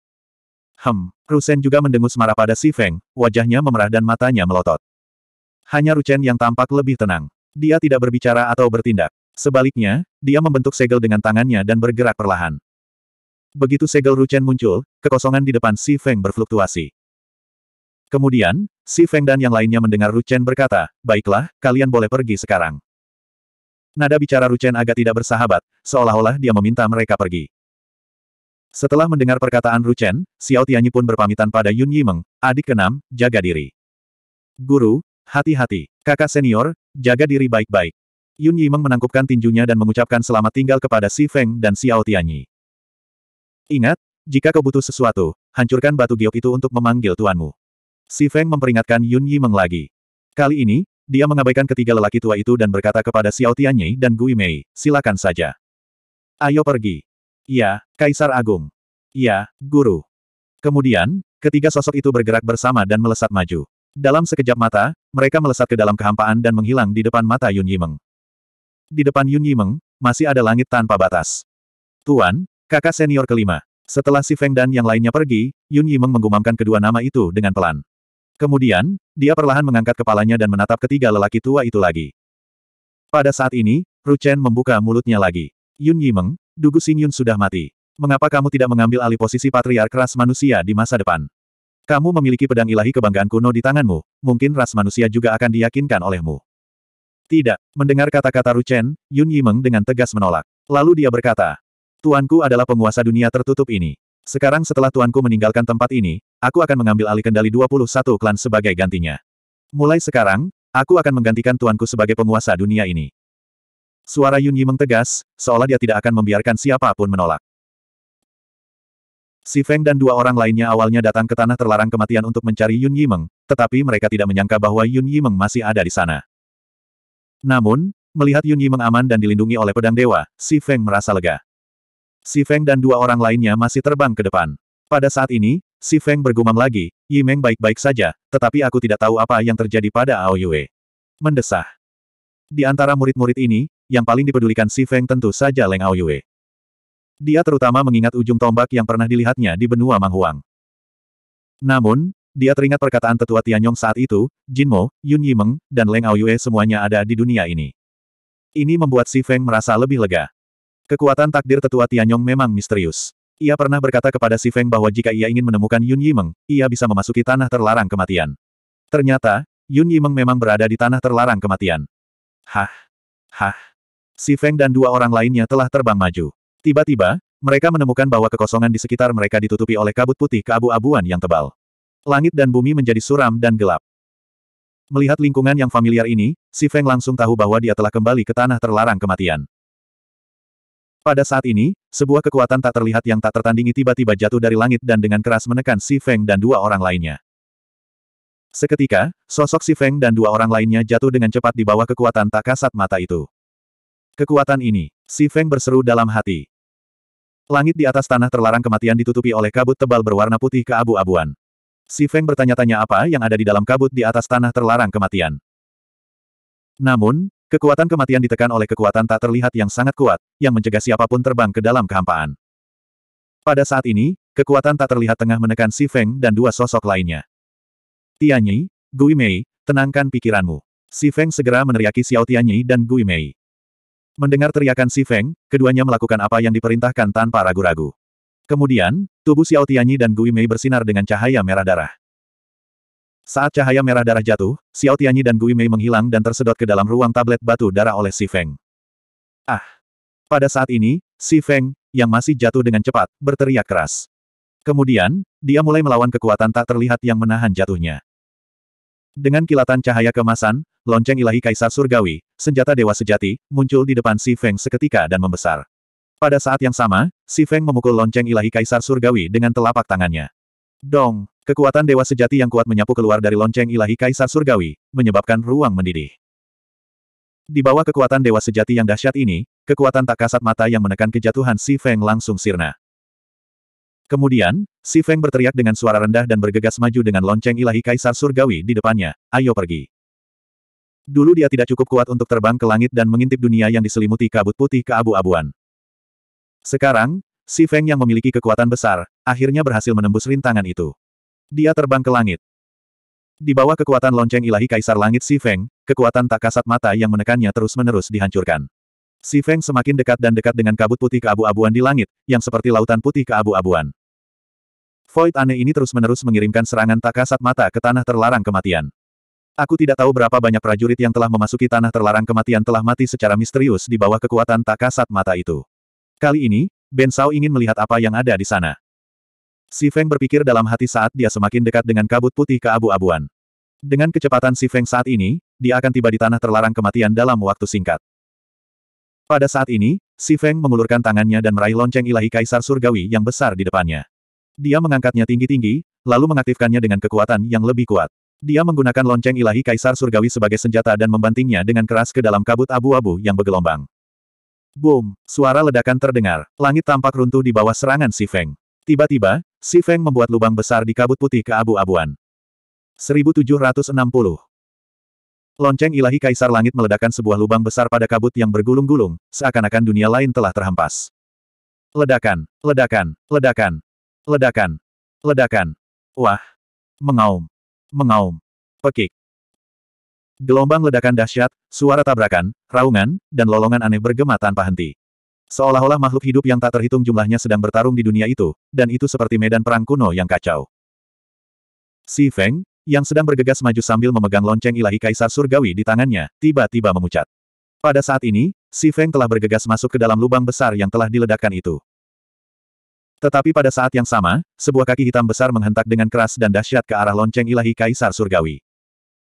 Hem, Rusen juga mendengus marah pada Si Feng, wajahnya memerah dan matanya melotot. Hanya Rusen yang tampak lebih tenang. Dia tidak berbicara atau bertindak. Sebaliknya, dia membentuk segel dengan tangannya dan bergerak perlahan. Begitu segel Rusen muncul, kekosongan di depan Si Feng berfluktuasi. Kemudian, Si Feng dan yang lainnya mendengar Ruchen berkata, Baiklah, kalian boleh pergi sekarang. Nada bicara Ruchen agak tidak bersahabat, seolah-olah dia meminta mereka pergi. Setelah mendengar perkataan Ruchen, Xiao Tianyi pun berpamitan pada Yun Yimeng, adik keenam, jaga diri. Guru, hati-hati, kakak senior, jaga diri baik-baik. Yun Yimeng menangkupkan tinjunya dan mengucapkan selamat tinggal kepada Si Feng dan Xiao Tianyi. Ingat, jika kau butuh sesuatu, hancurkan batu giok itu untuk memanggil tuanmu. Si Feng memperingatkan Yun Yi Meng lagi. Kali ini, dia mengabaikan ketiga lelaki tua itu dan berkata kepada Xiao Tianyi dan Gui Mei, silakan saja. Ayo pergi. Ya, Kaisar Agung. Ya, Guru. Kemudian, ketiga sosok itu bergerak bersama dan melesat maju. Dalam sekejap mata, mereka melesat ke dalam kehampaan dan menghilang di depan mata Yun Yimeng. Di depan Yun Yimeng, masih ada langit tanpa batas. Tuan, kakak senior kelima. Setelah Si Feng dan yang lainnya pergi, Yun Yimeng menggumamkan kedua nama itu dengan pelan. Kemudian, dia perlahan mengangkat kepalanya dan menatap ketiga lelaki tua itu lagi. Pada saat ini, Ruchen membuka mulutnya lagi. Yun Yimeng, Dugu Xing Yun sudah mati. Mengapa kamu tidak mengambil alih posisi patriark ras manusia di masa depan? Kamu memiliki pedang ilahi kebanggaan kuno di tanganmu, mungkin ras manusia juga akan diyakinkan olehmu. Tidak, mendengar kata-kata Ruchen, Yun Yimeng dengan tegas menolak. Lalu dia berkata, Tuanku adalah penguasa dunia tertutup ini. Sekarang setelah tuanku meninggalkan tempat ini, aku akan mengambil alih kendali 21 klan sebagai gantinya. Mulai sekarang, aku akan menggantikan tuanku sebagai penguasa dunia ini. Suara Yun Yi tegas, seolah dia tidak akan membiarkan siapapun menolak. Si Feng dan dua orang lainnya awalnya datang ke tanah terlarang kematian untuk mencari Yun Yi Meng, tetapi mereka tidak menyangka bahwa Yun Yi Meng masih ada di sana. Namun, melihat Yun Yimeng aman dan dilindungi oleh pedang dewa, Si Feng merasa lega. Si Feng dan dua orang lainnya masih terbang ke depan. Pada saat ini, si Feng bergumam lagi, Yi Meng baik-baik saja, tetapi aku tidak tahu apa yang terjadi pada Ao Yue. Mendesah. Di antara murid-murid ini, yang paling dipedulikan si Feng tentu saja Leng Ao Yue. Dia terutama mengingat ujung tombak yang pernah dilihatnya di benua Manghuang. Namun, dia teringat perkataan tetua Tianyong saat itu, Jin Mo, Yun Yimeng, dan Leng Ao Yue semuanya ada di dunia ini. Ini membuat si Feng merasa lebih lega. Kekuatan takdir tetua Tianyong memang misterius. Ia pernah berkata kepada Si Feng bahwa jika ia ingin menemukan Yun Yimeng, ia bisa memasuki tanah terlarang kematian. Ternyata, Yun Yimeng memang berada di tanah terlarang kematian. Hah? Hah? Si Feng dan dua orang lainnya telah terbang maju. Tiba-tiba, mereka menemukan bahwa kekosongan di sekitar mereka ditutupi oleh kabut putih keabu-abuan yang tebal. Langit dan bumi menjadi suram dan gelap. Melihat lingkungan yang familiar ini, Si Feng langsung tahu bahwa dia telah kembali ke tanah terlarang kematian. Pada saat ini, sebuah kekuatan tak terlihat yang tak tertandingi tiba-tiba jatuh dari langit dan dengan keras menekan Si Feng dan dua orang lainnya. Seketika, sosok Si Feng dan dua orang lainnya jatuh dengan cepat di bawah kekuatan tak kasat mata itu. Kekuatan ini, Si Feng berseru dalam hati. Langit di atas tanah terlarang kematian ditutupi oleh kabut tebal berwarna putih ke abu abuan Si Feng bertanya-tanya apa yang ada di dalam kabut di atas tanah terlarang kematian. Namun, Kekuatan kematian ditekan oleh kekuatan tak terlihat yang sangat kuat, yang mencegah siapapun terbang ke dalam kehampaan. Pada saat ini, kekuatan tak terlihat tengah menekan Si Feng dan dua sosok lainnya. Tianyi, Gui Mei, tenangkan pikiranmu. Si Feng segera meneriaki Xiao Tianyi dan Gui Mei. Mendengar teriakan Si Feng, keduanya melakukan apa yang diperintahkan tanpa ragu-ragu. Kemudian, tubuh Xiao Tianyi dan Gui Mei bersinar dengan cahaya merah darah. Saat cahaya merah darah jatuh, Xiao Tianyi dan Gui Mei menghilang dan tersedot ke dalam ruang tablet batu darah oleh Si Feng. Ah! Pada saat ini, Si Feng, yang masih jatuh dengan cepat, berteriak keras. Kemudian, dia mulai melawan kekuatan tak terlihat yang menahan jatuhnya. Dengan kilatan cahaya kemasan, lonceng ilahi kaisar surgawi, senjata dewa sejati, muncul di depan Si Feng seketika dan membesar. Pada saat yang sama, Si Feng memukul lonceng ilahi kaisar surgawi dengan telapak tangannya. Dong! Kekuatan dewa sejati yang kuat menyapu keluar dari lonceng ilahi Kaisar Surgawi, menyebabkan ruang mendidih. Di bawah kekuatan dewa sejati yang dahsyat ini, kekuatan tak kasat mata yang menekan kejatuhan Si Feng langsung sirna. Kemudian, Si Feng berteriak dengan suara rendah dan bergegas maju dengan lonceng ilahi Kaisar Surgawi di depannya, ayo pergi. Dulu dia tidak cukup kuat untuk terbang ke langit dan mengintip dunia yang diselimuti kabut putih ke abu abuan Sekarang, Si Feng yang memiliki kekuatan besar, akhirnya berhasil menembus rintangan itu. Dia terbang ke langit. Di bawah kekuatan lonceng ilahi Kaisar Langit Si Feng, kekuatan tak kasat mata yang menekannya terus-menerus dihancurkan. Si Feng semakin dekat dan dekat dengan kabut putih keabu-abuan di langit, yang seperti lautan putih keabu-abuan. Void aneh ini terus-menerus mengirimkan serangan tak kasat mata ke tanah terlarang kematian. Aku tidak tahu berapa banyak prajurit yang telah memasuki tanah terlarang kematian telah mati secara misterius di bawah kekuatan tak kasat mata itu. Kali ini, Ben Sao ingin melihat apa yang ada di sana. Si Feng berpikir dalam hati saat dia semakin dekat dengan kabut putih keabu-abuan. Dengan kecepatan Si Feng saat ini, dia akan tiba di tanah terlarang kematian dalam waktu singkat. Pada saat ini, Si Feng mengulurkan tangannya dan meraih lonceng ilahi kaisar surgawi yang besar di depannya. Dia mengangkatnya tinggi-tinggi, lalu mengaktifkannya dengan kekuatan yang lebih kuat. Dia menggunakan lonceng ilahi kaisar surgawi sebagai senjata dan membantingnya dengan keras ke dalam kabut abu-abu yang bergelombang. Boom! Suara ledakan terdengar. Langit tampak runtuh di bawah serangan Si Feng. Tiba-tiba, Si Feng membuat lubang besar di kabut putih ke abu abuan 1760. Lonceng ilahi Kaisar Langit meledakkan sebuah lubang besar pada kabut yang bergulung-gulung, seakan-akan dunia lain telah terhempas. Ledakan, ledakan, ledakan, ledakan, ledakan. Wah! Mengaum! Mengaum! Pekik! Gelombang ledakan dahsyat, suara tabrakan, raungan, dan lolongan aneh bergema tanpa henti. Seolah-olah makhluk hidup yang tak terhitung jumlahnya sedang bertarung di dunia itu, dan itu seperti medan perang kuno yang kacau. Si Feng, yang sedang bergegas maju sambil memegang lonceng ilahi kaisar surgawi di tangannya, tiba-tiba memucat. Pada saat ini, Si Feng telah bergegas masuk ke dalam lubang besar yang telah diledakkan itu. Tetapi pada saat yang sama, sebuah kaki hitam besar menghentak dengan keras dan dahsyat ke arah lonceng ilahi kaisar surgawi.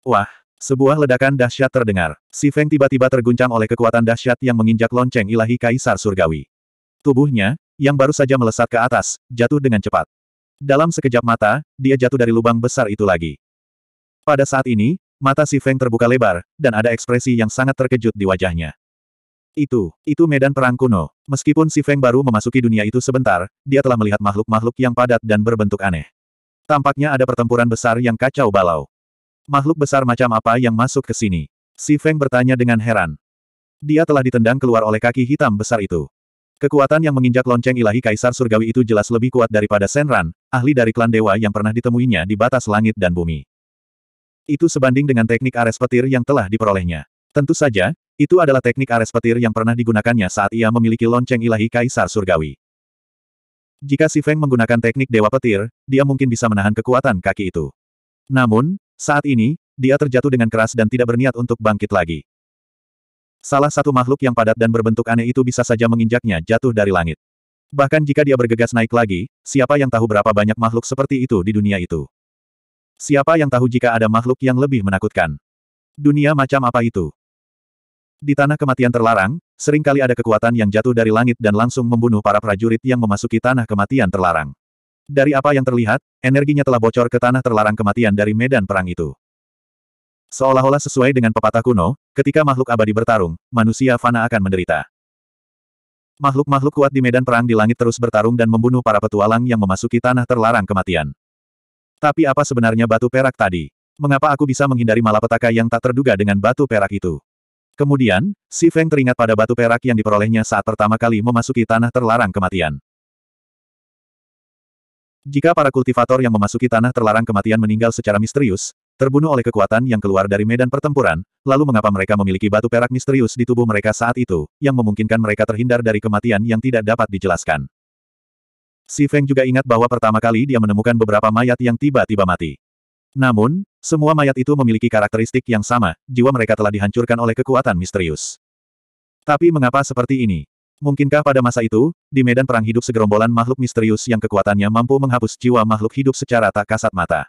Wah, sebuah ledakan dahsyat terdengar. Si Feng tiba-tiba terguncang oleh kekuatan dahsyat yang menginjak lonceng ilahi Kaisar Surgawi. Tubuhnya, yang baru saja melesat ke atas, jatuh dengan cepat. Dalam sekejap mata, dia jatuh dari lubang besar itu lagi. Pada saat ini, mata si Feng terbuka lebar, dan ada ekspresi yang sangat terkejut di wajahnya. Itu, itu medan perang kuno. Meskipun si Feng baru memasuki dunia itu sebentar, dia telah melihat makhluk-makhluk yang padat dan berbentuk aneh. Tampaknya ada pertempuran besar yang kacau balau. Makhluk besar macam apa yang masuk ke sini? Si Feng bertanya dengan heran. Dia telah ditendang keluar oleh kaki hitam besar itu. Kekuatan yang menginjak lonceng ilahi Kaisar Surgawi itu jelas lebih kuat daripada Senran, ahli dari klan dewa yang pernah ditemuinya di batas langit dan bumi. Itu sebanding dengan teknik ares petir yang telah diperolehnya. Tentu saja, itu adalah teknik ares petir yang pernah digunakannya saat ia memiliki lonceng ilahi Kaisar Surgawi. Jika Si Feng menggunakan teknik dewa petir, dia mungkin bisa menahan kekuatan kaki itu. Namun, saat ini, dia terjatuh dengan keras dan tidak berniat untuk bangkit lagi. Salah satu makhluk yang padat dan berbentuk aneh itu bisa saja menginjaknya jatuh dari langit. Bahkan jika dia bergegas naik lagi, siapa yang tahu berapa banyak makhluk seperti itu di dunia itu? Siapa yang tahu jika ada makhluk yang lebih menakutkan? Dunia macam apa itu? Di tanah kematian terlarang, seringkali ada kekuatan yang jatuh dari langit dan langsung membunuh para prajurit yang memasuki tanah kematian terlarang. Dari apa yang terlihat, energinya telah bocor ke tanah terlarang kematian dari medan perang itu. Seolah-olah sesuai dengan pepatah kuno, ketika makhluk abadi bertarung, manusia fana akan menderita. Makhluk-makhluk kuat di medan perang di langit terus bertarung dan membunuh para petualang yang memasuki tanah terlarang kematian. Tapi apa sebenarnya batu perak tadi? Mengapa aku bisa menghindari malapetaka yang tak terduga dengan batu perak itu? Kemudian, Si Feng teringat pada batu perak yang diperolehnya saat pertama kali memasuki tanah terlarang kematian. Jika para kultivator yang memasuki tanah terlarang kematian meninggal secara misterius, terbunuh oleh kekuatan yang keluar dari medan pertempuran, lalu mengapa mereka memiliki batu perak misterius di tubuh mereka saat itu, yang memungkinkan mereka terhindar dari kematian yang tidak dapat dijelaskan. Si Feng juga ingat bahwa pertama kali dia menemukan beberapa mayat yang tiba-tiba mati. Namun, semua mayat itu memiliki karakteristik yang sama, jiwa mereka telah dihancurkan oleh kekuatan misterius. Tapi mengapa seperti ini? Mungkinkah pada masa itu, di medan perang hidup segerombolan makhluk misterius yang kekuatannya mampu menghapus jiwa makhluk hidup secara tak kasat mata?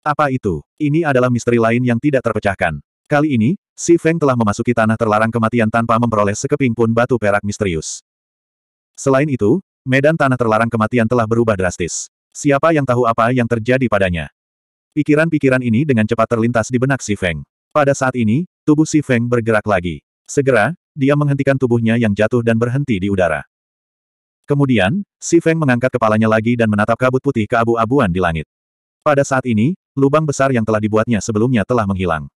Apa itu? Ini adalah misteri lain yang tidak terpecahkan. Kali ini, Si Feng telah memasuki tanah terlarang kematian tanpa memperoleh sekeping pun batu perak misterius. Selain itu, medan tanah terlarang kematian telah berubah drastis. Siapa yang tahu apa yang terjadi padanya? Pikiran-pikiran ini dengan cepat terlintas di benak Si Feng. Pada saat ini, tubuh Si Feng bergerak lagi. Segera, dia menghentikan tubuhnya yang jatuh dan berhenti di udara. Kemudian, Si Feng mengangkat kepalanya lagi dan menatap kabut putih ke abu abuan di langit. Pada saat ini, lubang besar yang telah dibuatnya sebelumnya telah menghilang.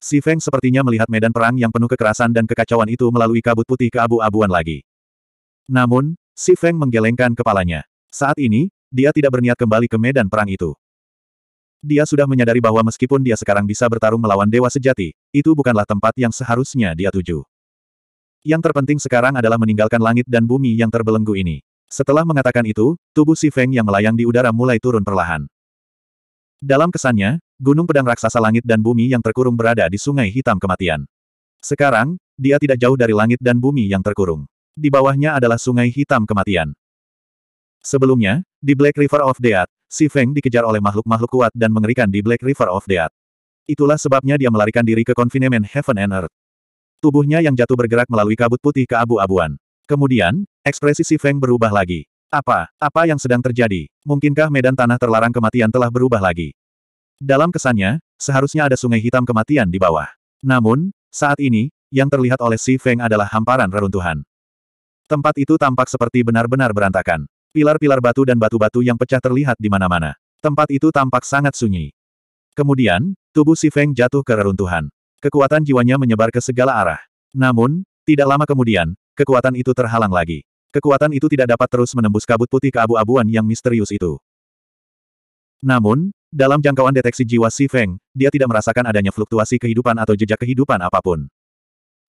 Si Feng sepertinya melihat medan perang yang penuh kekerasan dan kekacauan itu melalui kabut putih ke abu abuan lagi. Namun, Si Feng menggelengkan kepalanya. Saat ini, dia tidak berniat kembali ke medan perang itu. Dia sudah menyadari bahwa meskipun dia sekarang bisa bertarung melawan dewa sejati, itu bukanlah tempat yang seharusnya dia tuju. Yang terpenting sekarang adalah meninggalkan langit dan bumi yang terbelenggu ini. Setelah mengatakan itu, tubuh si Feng yang melayang di udara mulai turun perlahan. Dalam kesannya, gunung pedang raksasa langit dan bumi yang terkurung berada di sungai hitam kematian. Sekarang, dia tidak jauh dari langit dan bumi yang terkurung. Di bawahnya adalah sungai hitam kematian. Sebelumnya, di Black River of Death, Si Feng dikejar oleh makhluk-makhluk kuat dan mengerikan di Black River of Death. Itulah sebabnya dia melarikan diri ke konfinemen Heaven and Earth. Tubuhnya yang jatuh bergerak melalui kabut putih ke abu-abuan. Kemudian, ekspresi Si Feng berubah lagi. Apa, apa yang sedang terjadi? Mungkinkah medan tanah terlarang kematian telah berubah lagi? Dalam kesannya, seharusnya ada sungai hitam kematian di bawah. Namun, saat ini, yang terlihat oleh Si Feng adalah hamparan reruntuhan. Tempat itu tampak seperti benar-benar berantakan. Pilar-pilar batu dan batu-batu yang pecah terlihat di mana-mana. Tempat itu tampak sangat sunyi. Kemudian, tubuh si Feng jatuh ke reruntuhan. Kekuatan jiwanya menyebar ke segala arah. Namun, tidak lama kemudian, kekuatan itu terhalang lagi. Kekuatan itu tidak dapat terus menembus kabut putih keabu-abuan yang misterius itu. Namun, dalam jangkauan deteksi jiwa si Feng, dia tidak merasakan adanya fluktuasi kehidupan atau jejak kehidupan apapun.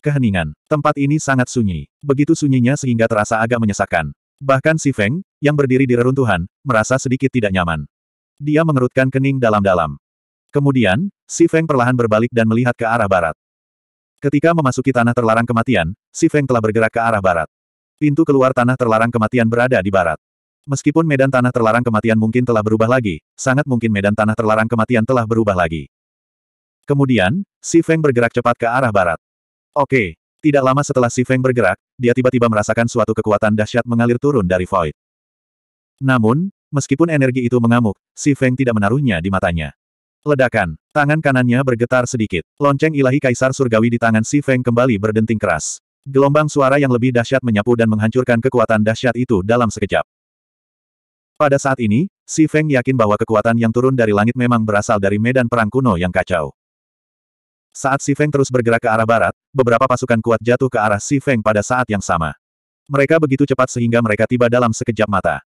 Keheningan. Tempat ini sangat sunyi. Begitu sunyinya sehingga terasa agak menyesakkan. Bahkan si Feng, yang berdiri di reruntuhan, merasa sedikit tidak nyaman. Dia mengerutkan kening dalam-dalam. Kemudian, Si Feng perlahan berbalik dan melihat ke arah barat. Ketika memasuki tanah terlarang kematian, Si Feng telah bergerak ke arah barat. Pintu keluar tanah terlarang kematian berada di barat. Meskipun medan tanah terlarang kematian mungkin telah berubah lagi, sangat mungkin medan tanah terlarang kematian telah berubah lagi. Kemudian, Si Feng bergerak cepat ke arah barat. Oke, tidak lama setelah Si Feng bergerak, dia tiba-tiba merasakan suatu kekuatan dahsyat mengalir turun dari void. Namun, meskipun energi itu mengamuk, Si Feng tidak menaruhnya di matanya. Ledakan. Tangan kanannya bergetar sedikit. Lonceng ilahi kaisar surgawi di tangan Si Feng kembali berdenting keras. Gelombang suara yang lebih dahsyat menyapu dan menghancurkan kekuatan dahsyat itu dalam sekejap. Pada saat ini, Si Feng yakin bahwa kekuatan yang turun dari langit memang berasal dari medan perang kuno yang kacau. Saat Si Feng terus bergerak ke arah barat, beberapa pasukan kuat jatuh ke arah Si Feng pada saat yang sama. Mereka begitu cepat sehingga mereka tiba dalam sekejap mata.